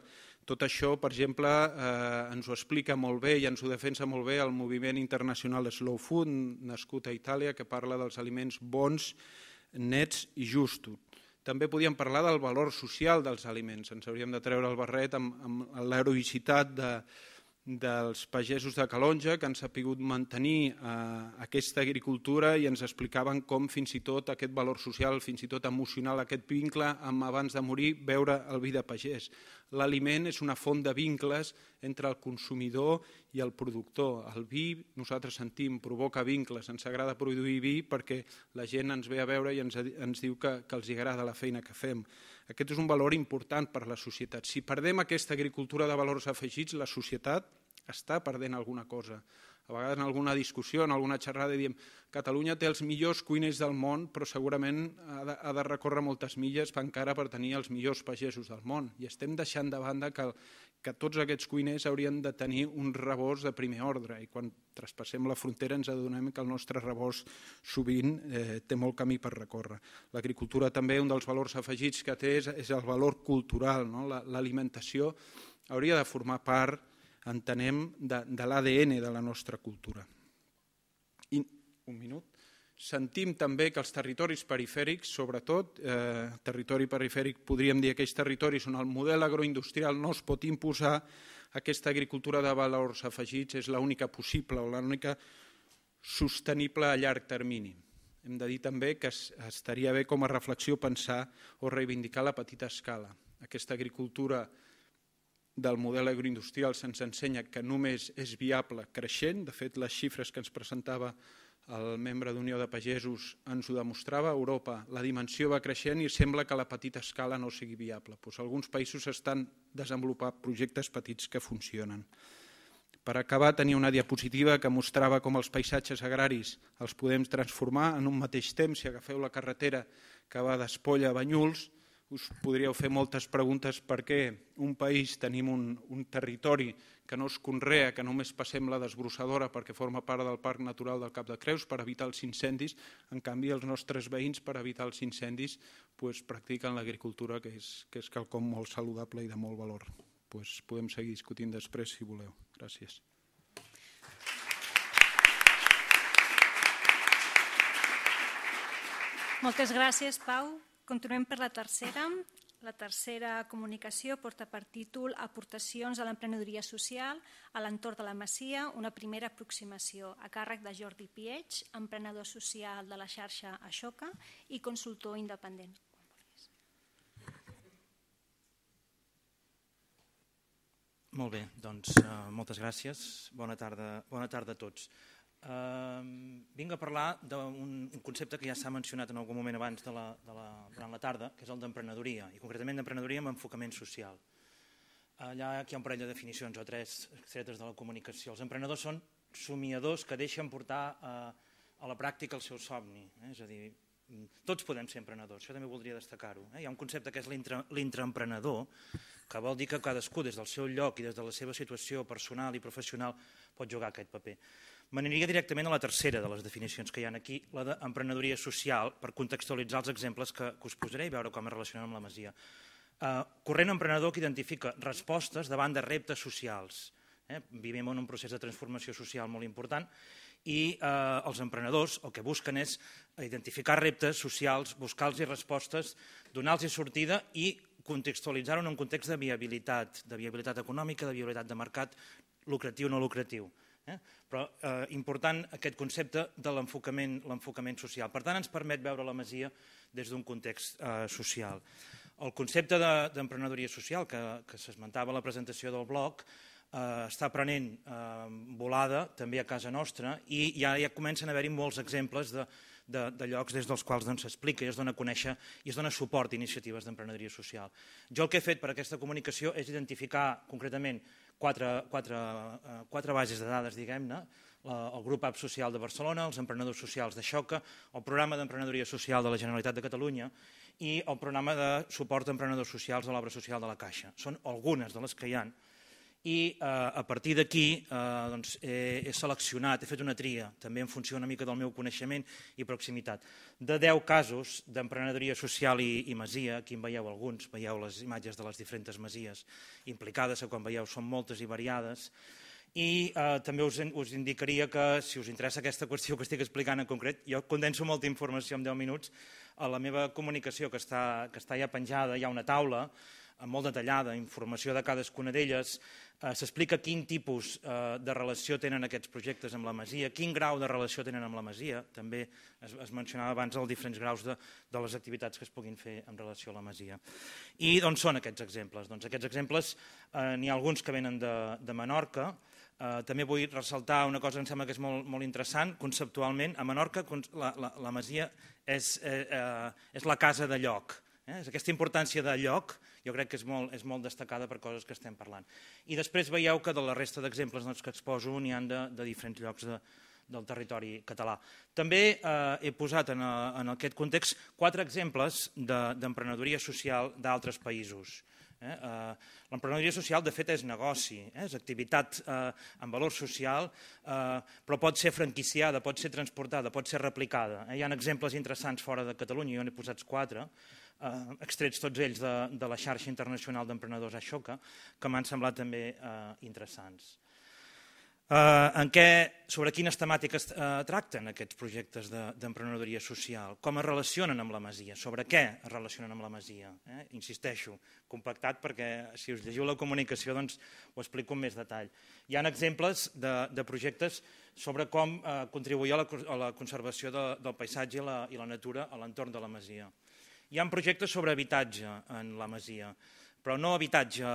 Tot això, per exemple, eh, ens ho explica molt bé i ens ho defensa molt bé el moviment internacional de Slow Food, nascut a Itàlia, que parla dels aliments bons, nets i justos. També podíem parlar del valor social dels aliments. Ens hauríem de treure el barret amb, amb l'heroïcitat de, dels pagesos de Calonja que han sapigut mantenir eh, aquesta agricultura i ens explicaven com fins i tot aquest valor social, fins i tot emocional, aquest vincle amb abans de morir veure el vi de pagès l'aliment és una font de vincles entre el consumidor i el productor. El vi, nosaltres sentim, provoca vincles. Ens agrada produir vi perquè la gent ens ve a veure i ens, ens diu que, que els agrada la feina que fem. Aquest és un valor important per a la societat. Si perdem aquesta agricultura de valors afegits, la societat està perdent alguna cosa. A vegades en alguna discussió, en alguna xerrada, diem Catalunya té els millors cuiners del món, però segurament ha de, ha de recórrer moltes milles encara per tenir els millors pagesos del món. I estem deixant de banda que, que tots aquests cuiners haurien de tenir un rebost de primer ordre. I quan traspassem la frontera ens adonem que el nostre rebost sovint eh, té molt camí per recórrer. L'agricultura també, un dels valors afegits que té és, és el valor cultural, no? l'alimentació hauria de formar part entenem de, de l'ADN de la nostra cultura. I, un minut. Sentim també que els territoris perifèrics, sobretot, eh, territori perifèric podríem dir aquells territoris on el model agroindustrial no es pot imposar, aquesta agricultura de valors afegits és l'única possible o l'única sostenible a llarg termini. Hem de dir també que estaria bé com a reflexió pensar o reivindicar la petita escala. Aquesta agricultura perifèrica del model agroindustrial se'ns ensenya que només és viable creixent. De fet, les xifres que ens presentava el membre d'Unió de Pagesos ens ho demostrava, a Europa la dimensió va creixent i sembla que la petita escala no sigui viable. Doncs alguns països estan desenvolupant projectes petits que funcionen. Per acabar, tenia una diapositiva que mostrava com els paisatges agraris els podem transformar en un mateix temps. Si agafeu la carretera que va d'Espolla a Banyuls, us podríeu fer moltes preguntes per què un país tenim un, un territori que no es conrea, que només passem la desbrossadora perquè forma part del Parc Natural del Cap de Creus per evitar els incendis, en canvi els nostres veïns per evitar els incendis pues, practiquen l'agricultura que és, que és quelcom molt saludable i de molt valor. Pues, podem seguir discutint després si voleu. Gràcies. Moltes gràcies, Pau. Continuem per la tercera. La tercera comunicació porta per títol Aportacions a l'emprenedoria social a l'entorn de la Masia, una primera aproximació, a càrrec de Jordi Pieig, emprenedor social de la xarxa Aixoca i consultor independent. Molt bé, doncs eh, moltes gràcies. Bona tarda, bona tarda a tots. Ehm, vinc a parlar d'un concepte que ja s'ha mencionat en algun moment abans de la, de la, durant la tarda, que és el d'emprenedoria, i concretament d'emprenedoria amb enfocament social. Allà aquí hi ha un parell de definicions o tres extretes de la comunicació. Els emprenedors són somiadors que deixen portar a, eh, a la pràctica el seu somni. Eh? És a dir, tots podem ser emprenedors, això també voldria destacar-ho. Eh? Hi ha un concepte que és l'intraemprenedor, que vol dir que cadascú des del seu lloc i des de la seva situació personal i professional pot jugar aquest paper. M'aniria directament a la tercera de les definicions que hi ha aquí, la d'emprenedoria social, per contextualitzar els exemples que, us posaré i veure com es relacionen amb la Masia. Eh, corrent emprenedor que identifica respostes davant de reptes socials. Eh? Vivim en un procés de transformació social molt important i eh, els emprenedors el que busquen és identificar reptes socials, buscar-los respostes, donar-los sortida i contextualitzar-ho en un context de viabilitat, de viabilitat econòmica, de viabilitat de mercat, lucratiu o no lucratiu. Eh? Però eh, important aquest concepte de l'enfocament social. Per tant, ens permet veure la Masia des d'un context eh, social. El concepte d'emprenedoria de, social que, que s'esmentava a la presentació del bloc eh, està prenent eh, volada també a casa nostra i ja, ja comencen a haver-hi molts exemples de, de, de llocs des dels quals doncs, s'explica doncs, i es dona a conèixer i es dona suport a iniciatives d'emprenedoria social. Jo el que he fet per aquesta comunicació és identificar concretament quatre, quatre, eh, quatre bases de dades, diguem-ne, el grup App Social de Barcelona, els emprenedors socials de Xoca, el programa d'emprenedoria social de la Generalitat de Catalunya i el programa de suport a emprenedors socials de l'obra social de la Caixa. Són algunes de les que hi han i eh, a partir d'aquí eh, doncs he, he seleccionat, he fet una tria, també en funció una mica del meu coneixement i proximitat, de 10 casos d'emprenedoria social i, i masia, aquí en veieu alguns, veieu les imatges de les diferents masies implicades, que quan veieu són moltes i variades, i eh, també us, us indicaria que, si us interessa aquesta qüestió que estic explicant en concret, jo condenso molta informació en 10 minuts, a la meva comunicació, que està, que està ja penjada, hi ha una taula, eh, molt detallada, informació de cadascuna d'elles, Eh, s'explica quin tipus eh, de relació tenen aquests projectes amb la Masia, quin grau de relació tenen amb la Masia, també es, es mencionava abans els diferents graus de, de les activitats que es puguin fer en relació a la Masia. I d'on són aquests exemples? Doncs aquests exemples eh, n'hi ha alguns que venen de, de Menorca, Eh, també vull ressaltar una cosa que em sembla que és molt, molt interessant conceptualment. A Menorca la, la, la masia és, eh, eh, és la casa de lloc, Eh? Aquesta importància de lloc jo crec que és molt, és molt destacada per coses que estem parlant. I després veieu que de la resta d'exemples doncs, que exposo n'hi han de, de diferents llocs de, del territori català. També eh, he posat en, a, eh, en aquest context quatre exemples d'emprenedoria de, social d'altres països. Eh? Eh, L'emprenedoria social, de fet, és negoci, eh? és activitat eh, amb valor social, eh, però pot ser franquiciada, pot ser transportada, pot ser replicada. Eh? Hi ha exemples interessants fora de Catalunya, jo n'he posat quatre, eh, extrets tots ells de, de la xarxa internacional d'emprenedors Aixoca, que m'han semblat també eh, interessants. Eh, en què, sobre quines temàtiques eh, tracten aquests projectes d'emprenedoria de, social? Com es relacionen amb la Masia? Sobre què es relacionen amb la Masia? Eh? Insisteixo, compactat perquè si us llegiu la comunicació doncs, ho explico amb més detall. Hi ha exemples de, de projectes sobre com eh, contribuir a la, a la conservació de, del paisatge i la, i la natura a l'entorn de la Masia. Hi ha projectes sobre habitatge en la masia, però no habitatge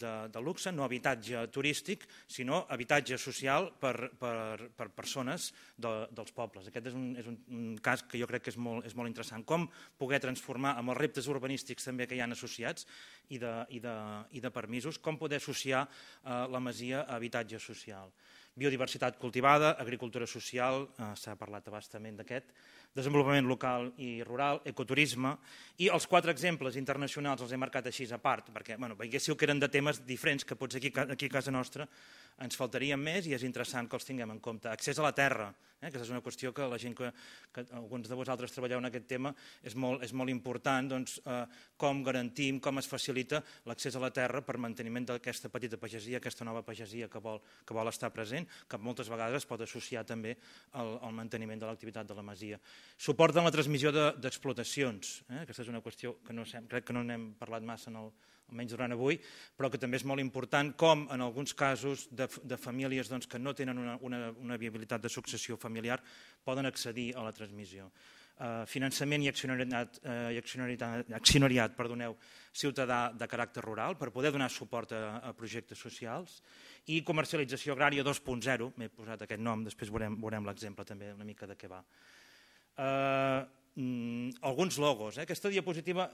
de, de luxe, no habitatge turístic, sinó habitatge social per, per, per persones de, dels pobles. Aquest és un, és un, un cas que jo crec que és molt, és molt interessant. Com poder transformar, amb els reptes urbanístics també que hi han associats i de, i de, i de permisos, com poder associar eh, la masia a habitatge social. Biodiversitat cultivada, agricultura social, eh, s'ha parlat bastament d'aquest, desenvolupament local i rural, ecoturisme, i els quatre exemples internacionals els he marcat així a part, perquè bueno, veiéssiu que eren de temes diferents que potser aquí, aquí a casa nostra ens faltarien més i és interessant que els tinguem en compte. Accés a la terra, eh, que és una qüestió que la gent que, que alguns de vosaltres treballeu en aquest tema és molt, és molt important, doncs, eh, com garantim, com es facilita l'accés a la terra per manteniment d'aquesta petita pagesia, aquesta nova pagesia que vol, que vol estar present, que moltes vegades es pot associar també al, al manteniment de l'activitat de la masia. Suporten la transmissió d'explotacions, de, eh, aquesta és una qüestió que no, crec que no n'hem parlat massa en el, almenys durant avui, però que també és molt important, com en alguns casos de, de famílies doncs, que no tenen una, una, una viabilitat de successió familiar poden accedir a la transmissió. Uh, finançament i accionariat, uh, eh, i accionariat, accionariat perdoneu, ciutadà de caràcter rural per poder donar suport a, a projectes socials i comercialització agrària 2.0, m'he posat aquest nom, després veurem, veurem l'exemple també una mica de què va. Eh... Uh, Mm, alguns logos. Eh? Aquesta diapositiva,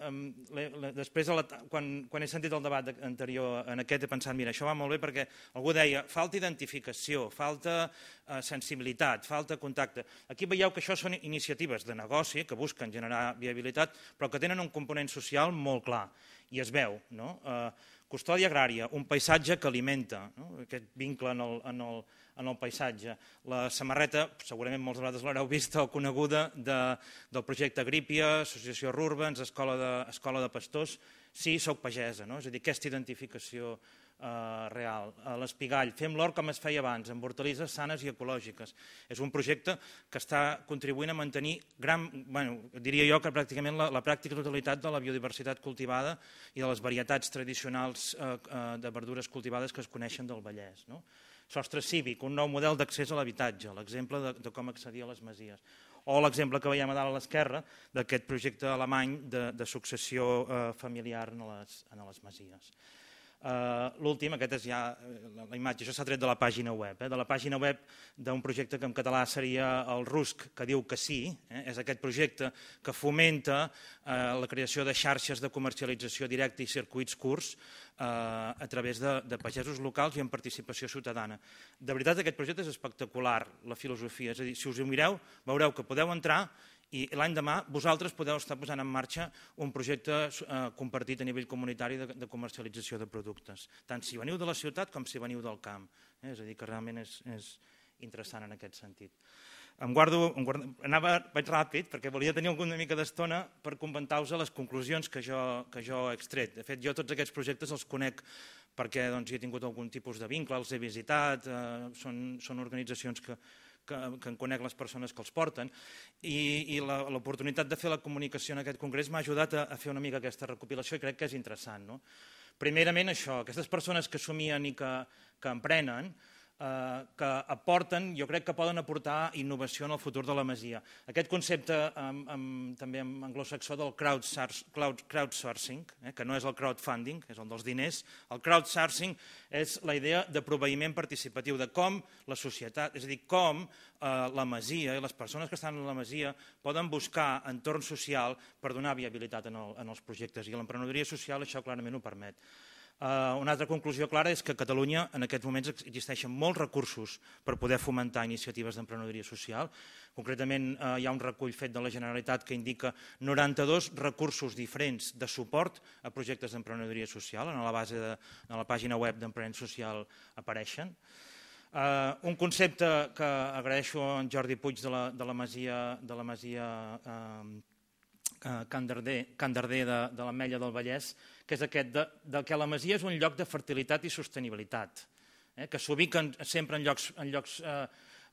la, després quan, quan he sentit el debat anterior en aquest he pensat, mira, això va molt bé perquè algú deia falta identificació, falta eh, sensibilitat, falta contacte. Aquí veieu que això són iniciatives de negoci que busquen generar viabilitat però que tenen un component social molt clar i es veu. No? Eh, custòdia agrària, un paisatge que alimenta, no? aquest vincle en el, en el, en el paisatge. La samarreta, segurament moltes vegades l'haureu vista o coneguda, de, del projecte Grípia, Associació Rurbans, Escola de, Escola de Pastors, sí, sóc pagesa, no? és a dir, aquesta identificació eh, real. L'espigall, fem l'or com es feia abans, amb hortalisses sanes i ecològiques. És un projecte que està contribuint a mantenir gran, bueno, diria jo que pràcticament la, la pràctica totalitat de la biodiversitat cultivada i de les varietats tradicionals eh, eh de verdures cultivades que es coneixen del Vallès. No? Sostre cívic, un nou model d'accés a l'habitatge, l'exemple de, de com accedir a les masies. O l'exemple que veiem a dalt a l'esquerra d'aquest projecte alemany de, de successió eh, familiar en les, en les masies. Uh, L'últim, aquest és ja eh, la, imatge, això s'ha tret de la pàgina web, eh? de la pàgina web d'un projecte que en català seria el RUSC, que diu que sí, eh? és aquest projecte que fomenta eh, la creació de xarxes de comercialització directa i circuits curts eh, a través de, de pagesos locals i en participació ciutadana. De veritat, aquest projecte és espectacular, la filosofia, és a dir, si us ho mireu, veureu que podeu entrar i l'any demà vosaltres podeu estar posant en marxa un projecte eh, compartit a nivell comunitari de, comercialització de productes, tant si veniu de la ciutat com si veniu del camp. Eh? És a dir, que realment és, és interessant en aquest sentit. Em guardo, em guardo, anava, vaig ràpid perquè volia tenir alguna mica d'estona per comentar-vos les conclusions que jo, que jo he extret. De fet, jo tots aquests projectes els conec perquè doncs, hi he tingut algun tipus de vincle, els he visitat, eh, són, són organitzacions que, que, que en conec les persones que els porten, i, i l'oportunitat de fer la comunicació en aquest congrés m'ha ajudat a, a fer una mica aquesta recopilació i crec que és interessant. No? Primerament això, aquestes persones que somien i que, que emprenen, Eh, que aporten, jo crec que poden aportar innovació en el futur de la Masia. Aquest concepte amb, amb, també en anglosaxó del crowdsourcing, eh, que no és el crowdfunding, és el dels diners, el crowdsourcing és la idea de proveïment participatiu, de com la societat, és a dir, com eh, la Masia i les persones que estan a la Masia poden buscar entorn social per donar viabilitat en, el, en els projectes i l'emprenedoria social això clarament ho permet. Eh, una altra conclusió clara és que a Catalunya en aquests moments existeixen molts recursos per poder fomentar iniciatives d'emprenedoria social. Concretament eh, hi ha un recull fet de la Generalitat que indica 92 recursos diferents de suport a projectes d'emprenedoria social. En la, base de, la pàgina web d'Emprenent Social apareixen. Eh, un concepte que agraeixo a en Jordi Puig de la, de la Masia, de la Masia eh, Can Darder, de, de l'Ametlla del Vallès, que és aquest de, del que la Masia és un lloc de fertilitat i sostenibilitat, eh, que s'ubiquen sempre en llocs, en llocs eh,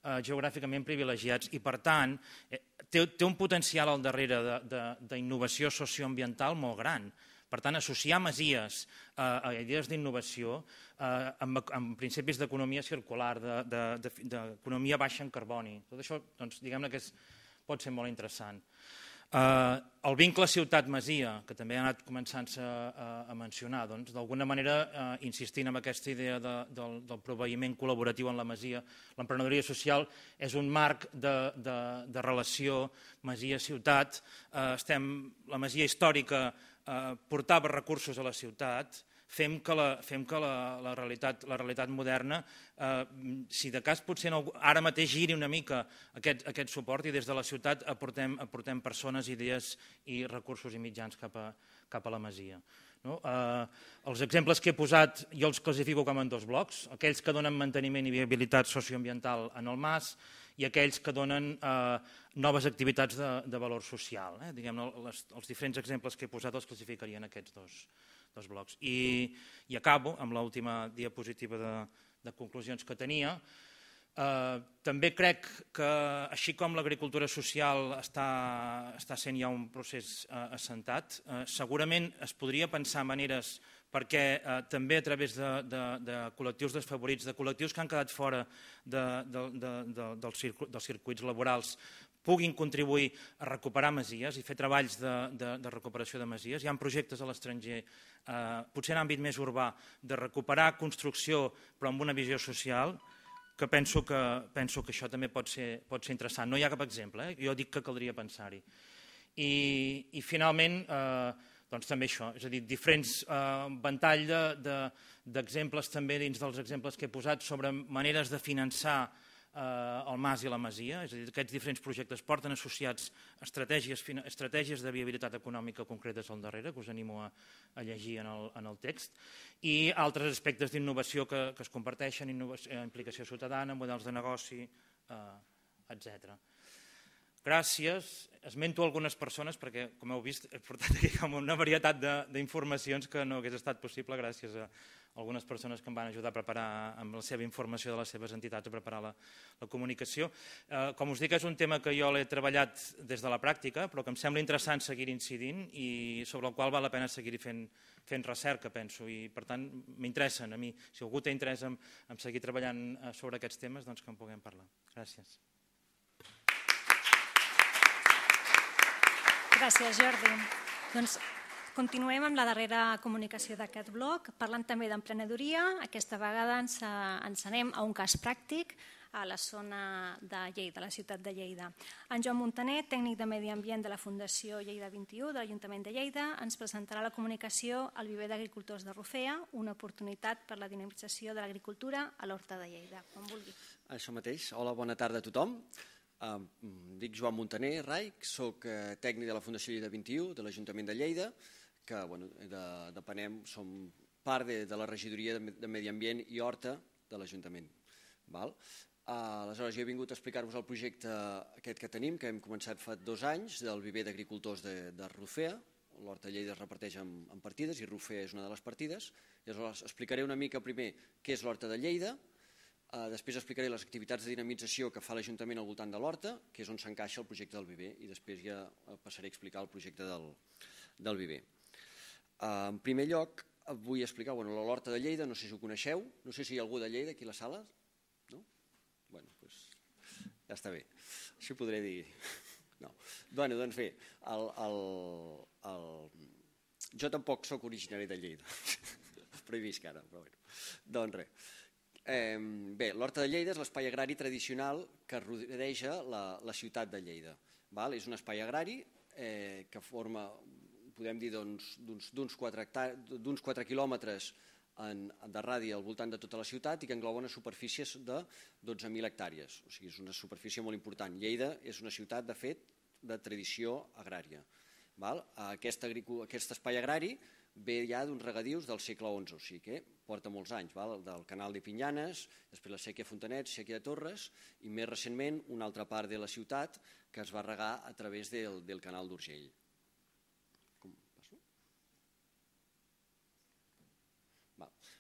eh, geogràficament privilegiats i, per tant, eh, té, té un potencial al darrere d'innovació socioambiental molt gran. Per tant, associar masies eh, a idees d'innovació eh, amb, amb principis d'economia circular, d'economia de, de, de, baixa en carboni, tot això doncs, diguem-ne que és, pot ser molt interessant. Eh, el vincle ciutat-masia, que també ha anat començant-se a, eh, a mencionar, doncs, d'alguna manera, eh, insistint en aquesta idea de, del, del proveïment col·laboratiu en la masia, l'emprenedoria social és un marc de, de, de relació masia-ciutat. Eh, estem, la masia històrica eh, portava recursos a la ciutat, fem que la, fem que la, la, realitat, la realitat moderna, eh, si de cas potser no, ara mateix giri una mica aquest, aquest suport i des de la ciutat aportem, aportem persones, idees i recursos i mitjans cap a, cap a la masia. No? Eh, els exemples que he posat jo els classifico com en dos blocs, aquells que donen manteniment i viabilitat socioambiental en el mas i aquells que donen eh, noves activitats de, de valor social. Eh? Diguem, els, els diferents exemples que he posat els classificarien aquests dos, dos blocs. I, i acabo amb l'última diapositiva de, de conclusions que tenia. Eh, també crec que, així com l'agricultura social està, està sent ja un procés eh, assentat, eh, segurament es podria pensar maneres perquè eh, també a través de, de, de col·lectius desfavorits, de col·lectius que han quedat fora de, de, de, de, dels, circuits, dels circuits laborals, puguin contribuir a recuperar masies i fer treballs de, de, de recuperació de masies. Hi ha projectes a l'estranger eh, potser en àmbit més urbà, de recuperar construcció però amb una visió social, que penso que, penso que això també pot ser, pot ser interessant. No hi ha cap exemple, eh? jo dic que caldria pensar-hi. I, I finalment, eh, doncs també això, és a dir, diferents eh, ventall d'exemples de, de, també dins dels exemples que he posat sobre maneres de finançar eh, eh, el Mas i la Masia, és a dir, aquests diferents projectes porten associats estratègies, estratègies de viabilitat econòmica concretes al darrere, que us animo a, a llegir en el, en el text, i altres aspectes d'innovació que, que es comparteixen, eh, implicació ciutadana, models de negoci, eh, etc. Gràcies. Esmento algunes persones perquè, com heu vist, he portat aquí com una varietat d'informacions que no hagués estat possible gràcies a, algunes persones que em van ajudar a preparar amb la seva informació de les seves entitats a preparar la, la comunicació. Eh, com us dic, és un tema que jo l'he treballat des de la pràctica, però que em sembla interessant seguir incidint i sobre el qual val la pena seguir fent, fent recerca, penso, i per tant m'interessen a mi. Si algú té interès en, en seguir treballant eh, sobre aquests temes, doncs que en puguem parlar. Gràcies. Gràcies, Jordi. Doncs Continuem amb la darrera comunicació d'aquest bloc, parlant també d'emprenedoria. Aquesta vegada ens, eh, ens anem a un cas pràctic a la zona de Lleida, la ciutat de Lleida. En Joan Montaner, tècnic de Medi Ambient de la Fundació Lleida 21 de l'Ajuntament de Lleida, ens presentarà la comunicació al viver d'agricultors de Rufea, una oportunitat per la dinamització de l'agricultura a l'Horta de Lleida. Quan vulgui. Això mateix. Hola, bona tarda a tothom. Em dic Joan Montaner Raic, sóc eh, tècnic de la Fundació Lleida 21 de l'Ajuntament de Lleida que bueno, de, depenem, som part de, de la regidoria de, de Medi Ambient i Horta de l'Ajuntament. Val? Aleshores, jo he vingut a explicar-vos el projecte aquest que tenim, que hem començat fa dos anys, del viver d'agricultors de, de Rufea. L'Horta Lleida es reparteix en, en partides i Rufea és una de les partides. I aleshores, explicaré una mica primer què és l'Horta de Lleida, Uh, després explicaré les activitats de dinamització que fa l'Ajuntament al voltant de l'Horta, que és on s'encaixa el projecte del Viver, i després ja passaré a explicar el projecte del, del Viver. Eh, en primer lloc, eh, vull explicar bueno, l'horta de Lleida, no sé si ho coneixeu, no sé si hi ha algú de Lleida aquí a la sala, no? Bueno, pues, ja està bé, així podré dir. No. Bueno, doncs bé, el, el, el... jo tampoc sóc originari de Lleida, però hi visc ara, però bueno. Doncs res. Eh, bé, l'Horta de Lleida és l'espai agrari tradicional que rodeja la, la ciutat de Lleida. Val? És un espai agrari eh, que forma podem dir doncs, d'uns doncs, 4, quilòmetres en, de ràdi al voltant de tota la ciutat i que engloba unes superfícies de 12.000 hectàrees. O sigui, és una superfície molt important. Lleida és una ciutat, de fet, de tradició agrària. Val? Aquest, aquest espai agrari ve ja d'uns regadius del segle XI, o sigui que porta molts anys, val? del canal de Pinyanes, després la sèquia Fontanet, sèquia de Torres, i més recentment una altra part de la ciutat que es va regar a través del, del canal d'Urgell.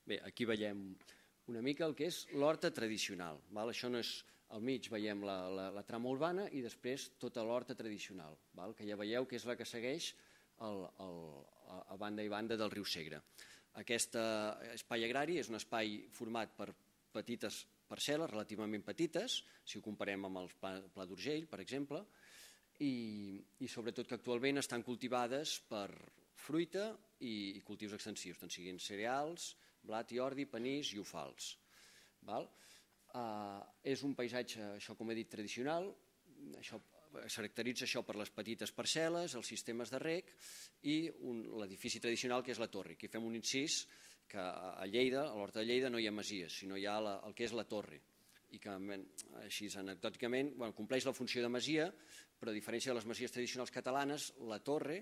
Bé, aquí veiem una mica el que és l'horta tradicional. Val? Això no és al mig veiem la, la, la trama urbana i després tota l'horta tradicional, val? que ja veieu que és la que segueix el, el, a banda i banda del riu Segre. Aquest eh, espai agrari és un espai format per petites parcel·les, relativament petites, si ho comparem amb el Pla, d'Urgell, per exemple, i, i sobretot que actualment estan cultivades per fruita i, i cultius extensius, tant siguin cereals, cereals, blat i ordi, panís i ofals. Val? Uh, és un paisatge, això com he dit, tradicional, això es caracteritza això per les petites parcel·les, els sistemes de rec i l'edifici tradicional que és la torre. Aquí fem un incís que a Lleida, a l'Horta de Lleida, no hi ha masies, sinó hi ha la, el que és la torre i que així anecdòticament bueno, compleix la funció de masia, però a diferència de les masies tradicionals catalanes, la torre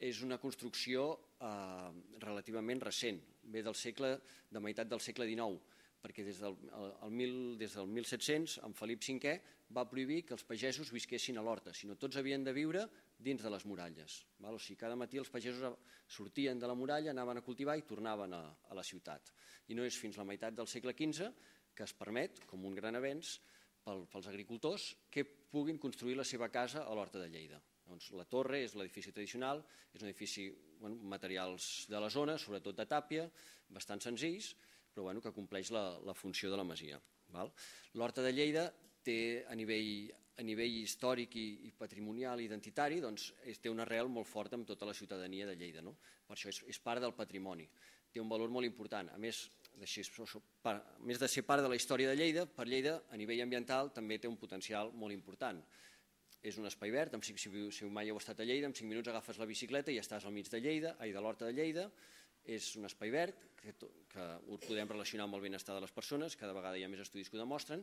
és una construcció eh, relativament recent, ve del segle, de meitat del segle XIX, perquè des del, el, el mil, des del 1700 en Felip V va prohibir que els pagesos visquessin a l'horta, sinó tots havien de viure dins de les muralles. Val? O sigui, cada matí els pagesos sortien de la muralla, anaven a cultivar i tornaven a, a la ciutat. I no és fins la meitat del segle XV que es permet, com un gran avenç, pel, pels agricultors que puguin construir la seva casa a l'horta de Lleida. Doncs la torre és l'edifici tradicional, és un edifici bueno, materials de la zona, sobretot de tàpia, bastant senzills, però bueno, que compleix la, la funció de la masia. L'Horta de Lleida té a nivell, a nivell històric i, i patrimonial i identitari doncs, és, té una arrel molt forta amb tota la ciutadania de Lleida. No? Per això és, és part del patrimoni, té un valor molt important. A més, així, per, a més de ser part de la història de Lleida, per Lleida a nivell ambiental també té un potencial molt important és un espai verd, amb, si, si mai heu estat a Lleida, en 5 minuts agafes la bicicleta i ja estàs al mig de Lleida, ai, de l'Horta de Lleida, és un espai verd que, que ho podem relacionar amb el benestar de les persones, cada vegada hi ha més estudis que ho demostren,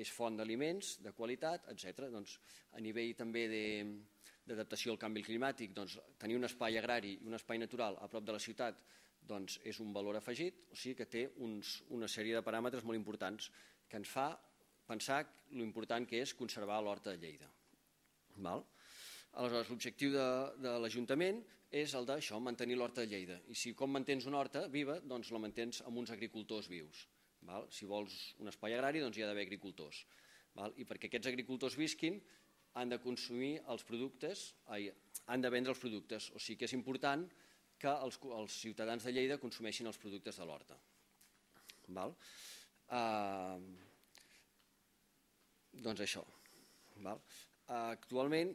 és font d'aliments, de qualitat, etc. Doncs, a nivell també d'adaptació al canvi climàtic, doncs, tenir un espai agrari i un espai natural a prop de la ciutat doncs, és un valor afegit, o sigui que té uns, una sèrie de paràmetres molt importants que ens fa pensar l'important que és conservar l'horta de Lleida. Val? Aleshores, l'objectiu de, de l'Ajuntament és el d'això, mantenir l'horta de Lleida. I si com mantens una horta viva, doncs la mantens amb uns agricultors vius. Val? Si vols un espai agrari, doncs hi ha d'haver agricultors. Val? I perquè aquests agricultors visquin, han de consumir els productes, ai, han de vendre els productes. O sigui que és important que els, els ciutadans de Lleida consumeixin els productes de l'horta. Val? Uh, doncs això. Val? Actualment,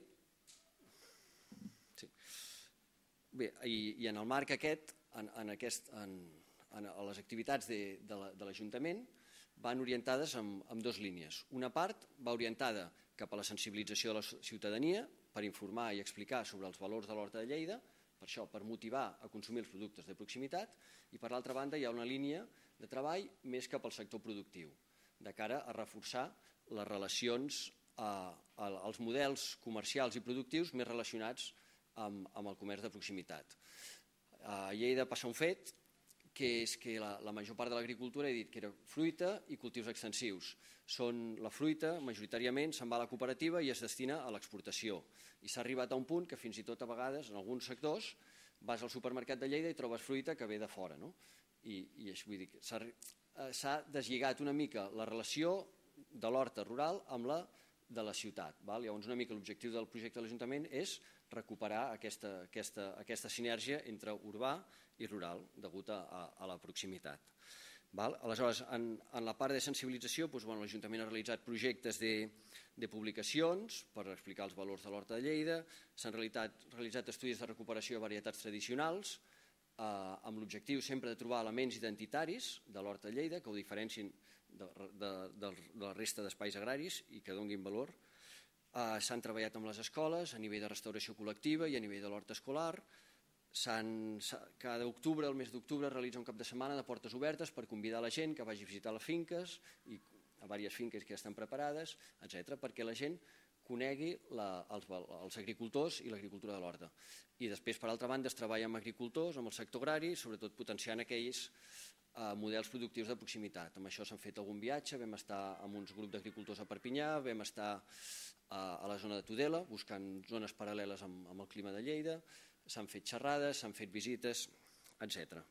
sí. Bé, i, i en el marc aquest, en, en, aquest, en, en les activitats de, de l'Ajuntament, van orientades amb, amb dues línies. Una part va orientada cap a la sensibilització de la ciutadania per informar i explicar sobre els valors de l'Horta de Lleida, per això, per motivar a consumir els productes de proximitat, i per l'altra banda hi ha una línia de treball més cap al sector productiu, de cara a reforçar les relacions als models comercials i productius més relacionats amb, amb el comerç de proximitat. A Lleida passa un fet, que és que la, la major part de l'agricultura he dit que era fruita i cultius extensius. Són la fruita, majoritàriament, se'n va a la cooperativa i es destina a l'exportació. I s'ha arribat a un punt que fins i tot a vegades, en alguns sectors, vas al supermercat de Lleida i trobes fruita que ve de fora. No? I, i això vull dir que eh, s'ha deslligat una mica la relació de l'horta rural amb la de la ciutat. Val? Llavors, una mica l'objectiu del projecte de l'Ajuntament és recuperar aquesta, aquesta, aquesta sinergia entre urbà i rural, degut a, a, la proximitat. Val? Aleshores, en, en la part de sensibilització, doncs, bueno, l'Ajuntament ha realitzat projectes de, de publicacions per explicar els valors de l'Horta de Lleida, s'han realitzat, realitzat estudis de recuperació de varietats tradicionals, eh, amb l'objectiu sempre de trobar elements identitaris de l'Horta de Lleida que ho diferencin de, de, de, de la resta d'espais agraris i que donguin valor. Eh, S'han treballat amb les escoles a nivell de restauració col·lectiva i a nivell de l'hort escolar. Cada octubre, el mes d'octubre, realitza un cap de setmana de portes obertes per convidar la gent que vagi a visitar les finques i a diverses finques que ja estan preparades, etc perquè la gent conegui la, els, els agricultors i l'agricultura de l'horta. I després, per altra banda, es treballa amb agricultors, amb el sector agrari, sobretot potenciant aquells eh, models productius de proximitat. Amb això s'han fet algun viatge, vam estar amb uns grups d'agricultors a Perpinyà, vam estar a, eh, a la zona de Tudela, buscant zones paral·leles amb, amb el clima de Lleida, s'han fet xerrades, s'han fet visites, etc.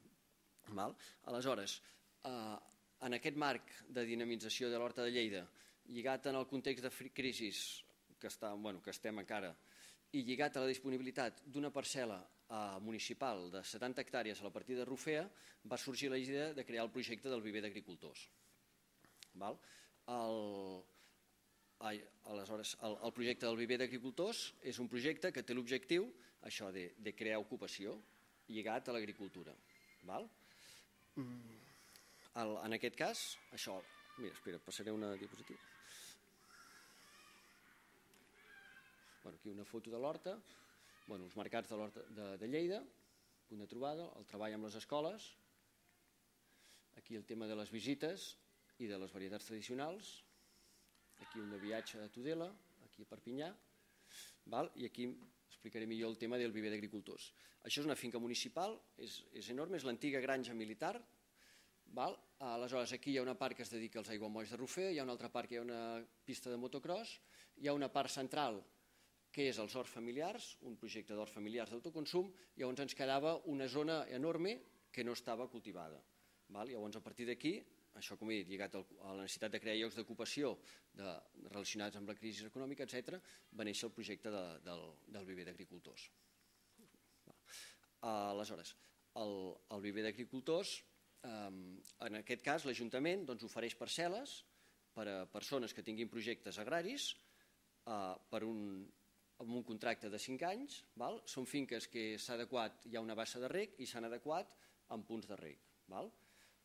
Val? Aleshores, eh, en aquest marc de dinamització de l'Horta de Lleida, lligat en el context de crisi que, està, bueno, que estem encara, i lligat a la disponibilitat d'una parcel·la eh, municipal de 70 hectàrees a la partida de Rufea, va sorgir la idea de crear el projecte del viver d'agricultors. Val? El, ai, aleshores, el, el projecte del viver d'agricultors és un projecte que té l'objectiu això de, de crear ocupació lligat a l'agricultura. Val? Mm. El, en aquest cas, això... Mira, espera, passaré una diapositiva. Bueno, aquí una foto de l'Horta, bueno, els mercats de l'Horta de, de Lleida, punt de trobada, el treball amb les escoles, aquí el tema de les visites i de les varietats tradicionals, aquí un de viatge a Tudela, aquí a Perpinyà, val? i aquí explicaré millor el tema del viver d'agricultors. Això és una finca municipal, és, és enorme, és l'antiga granja militar, val? aleshores aquí hi ha una part que es dedica als aigua molls de Rofer, hi ha una altra part que hi ha una pista de motocross, hi ha una part central que és els horts familiars, un projecte d'horts familiars d'autoconsum, llavors ens quedava una zona enorme que no estava cultivada. Val? Llavors, a partir d'aquí, això com he dit, lligat a la necessitat de crear llocs d'ocupació relacionats amb la crisi econòmica, etc., va néixer el projecte de, del, del viver d'agricultors. Aleshores, el, el viver d'agricultors, ehm, en aquest cas l'Ajuntament doncs, ofereix parcel·les per a persones que tinguin projectes agraris eh, per un amb un contracte de 5 anys, val? són finques que s'ha adequat, hi ha una bassa de rec i s'han adequat amb punts de rec. Val?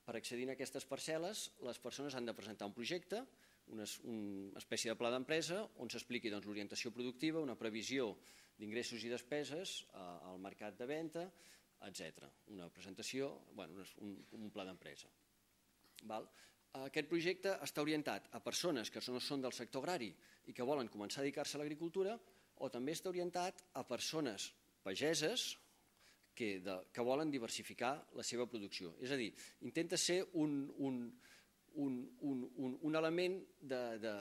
Per accedir a aquestes parcel·les, les persones han de presentar un projecte, una, una espècie de pla d'empresa on s'expliqui doncs, l'orientació productiva, una previsió d'ingressos i despeses eh, al mercat de venda, etc. Una presentació, bueno, un, un pla d'empresa. Aquest projecte està orientat a persones que no són del sector agrari i que volen començar a dedicar-se a l'agricultura, o també està orientat a persones pageses que, de, que volen diversificar la seva producció. És a dir, intenta ser un, un, un, un, un, un element de, de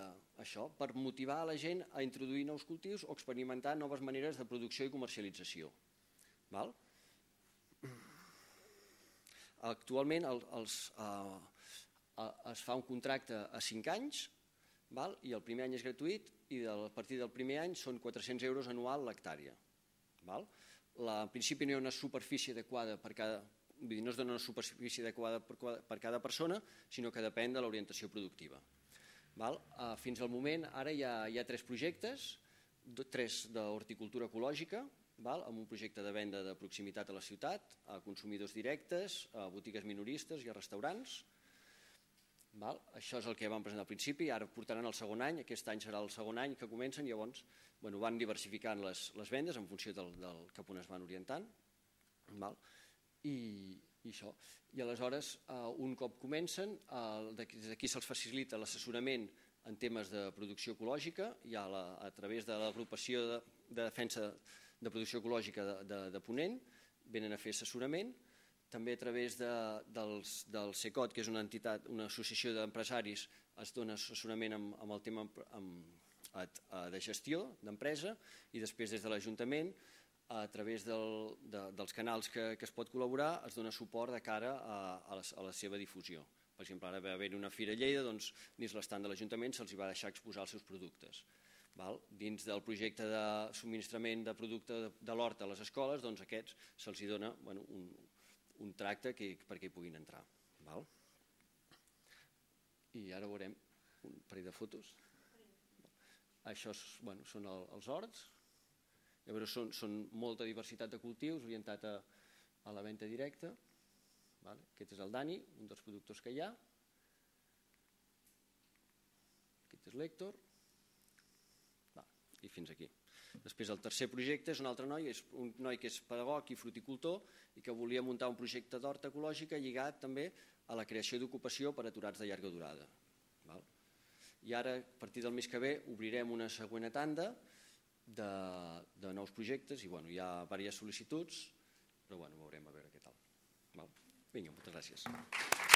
això, per motivar a la gent a introduir nous cultius o experimentar noves maneres de producció i comercialització. Val? Actualment els, els, eh, eh, es fa un contracte a 5 anys val? i el primer any és gratuït i a partir del primer any són 400 euros anual l'hectàrea. La, en principi no hi ha una superfície adequada per cada, vull dir, no es dona una superfície adequada per, per cada persona, sinó que depèn de l'orientació productiva. Val? Ah, fins al moment ara hi ha, hi ha tres projectes, tres d'horticultura ecològica, val? amb un projecte de venda de proximitat a la ciutat, a consumidors directes, a botigues minoristes i a restaurants, Val? Això és el que vam presentar al principi, ara portaran el segon any, aquest any serà el segon any que comencen, llavors bueno, van diversificant les, les vendes en funció del, del cap on es van orientant. Val? I, i això. I aleshores, eh, un cop comencen, eh, des d'aquí se'ls facilita l'assessorament en temes de producció ecològica, ja la, a través de l'agrupació de, de defensa de producció ecològica de, de, de Ponent, venen a fer assessorament, també a través de, dels, del CECOT, que és una entitat, una associació d'empresaris, es dona assessorament amb, amb el tema amb, a, de gestió d'empresa i després des de l'Ajuntament, a través del, de, dels canals que, que es pot col·laborar, es dona suport de cara a, a, la, a la seva difusió. Per exemple, ara va haver una fira a Lleida, doncs, dins l'estand de l'Ajuntament se'ls va deixar exposar els seus productes. Val? Dins del projecte de subministrament de producte de, de l'horta a les escoles, doncs aquests se'ls dona bueno, un, un tracte que, perquè hi puguin entrar. Val? I ara veurem un parell de fotos. Això és, bueno, són el, els horts. Llavors són, són molta diversitat de cultius orientat a, a la venda directa. Vale? Aquest és el Dani, un dels productors que hi ha. Aquest és l'Hèctor. I fins aquí. Després el tercer projecte és un altre noi, és un noi que és pedagog i fruticultor i que volia muntar un projecte d'horta ecològica lligat també a la creació d'ocupació per aturats de llarga durada. Val? I ara, a partir del mes que ve, obrirem una següent tanda de, de nous projectes i bueno, hi ha diverses sol·licituds, però bueno, veurem a veure què tal. Val? Vinga, moltes gràcies.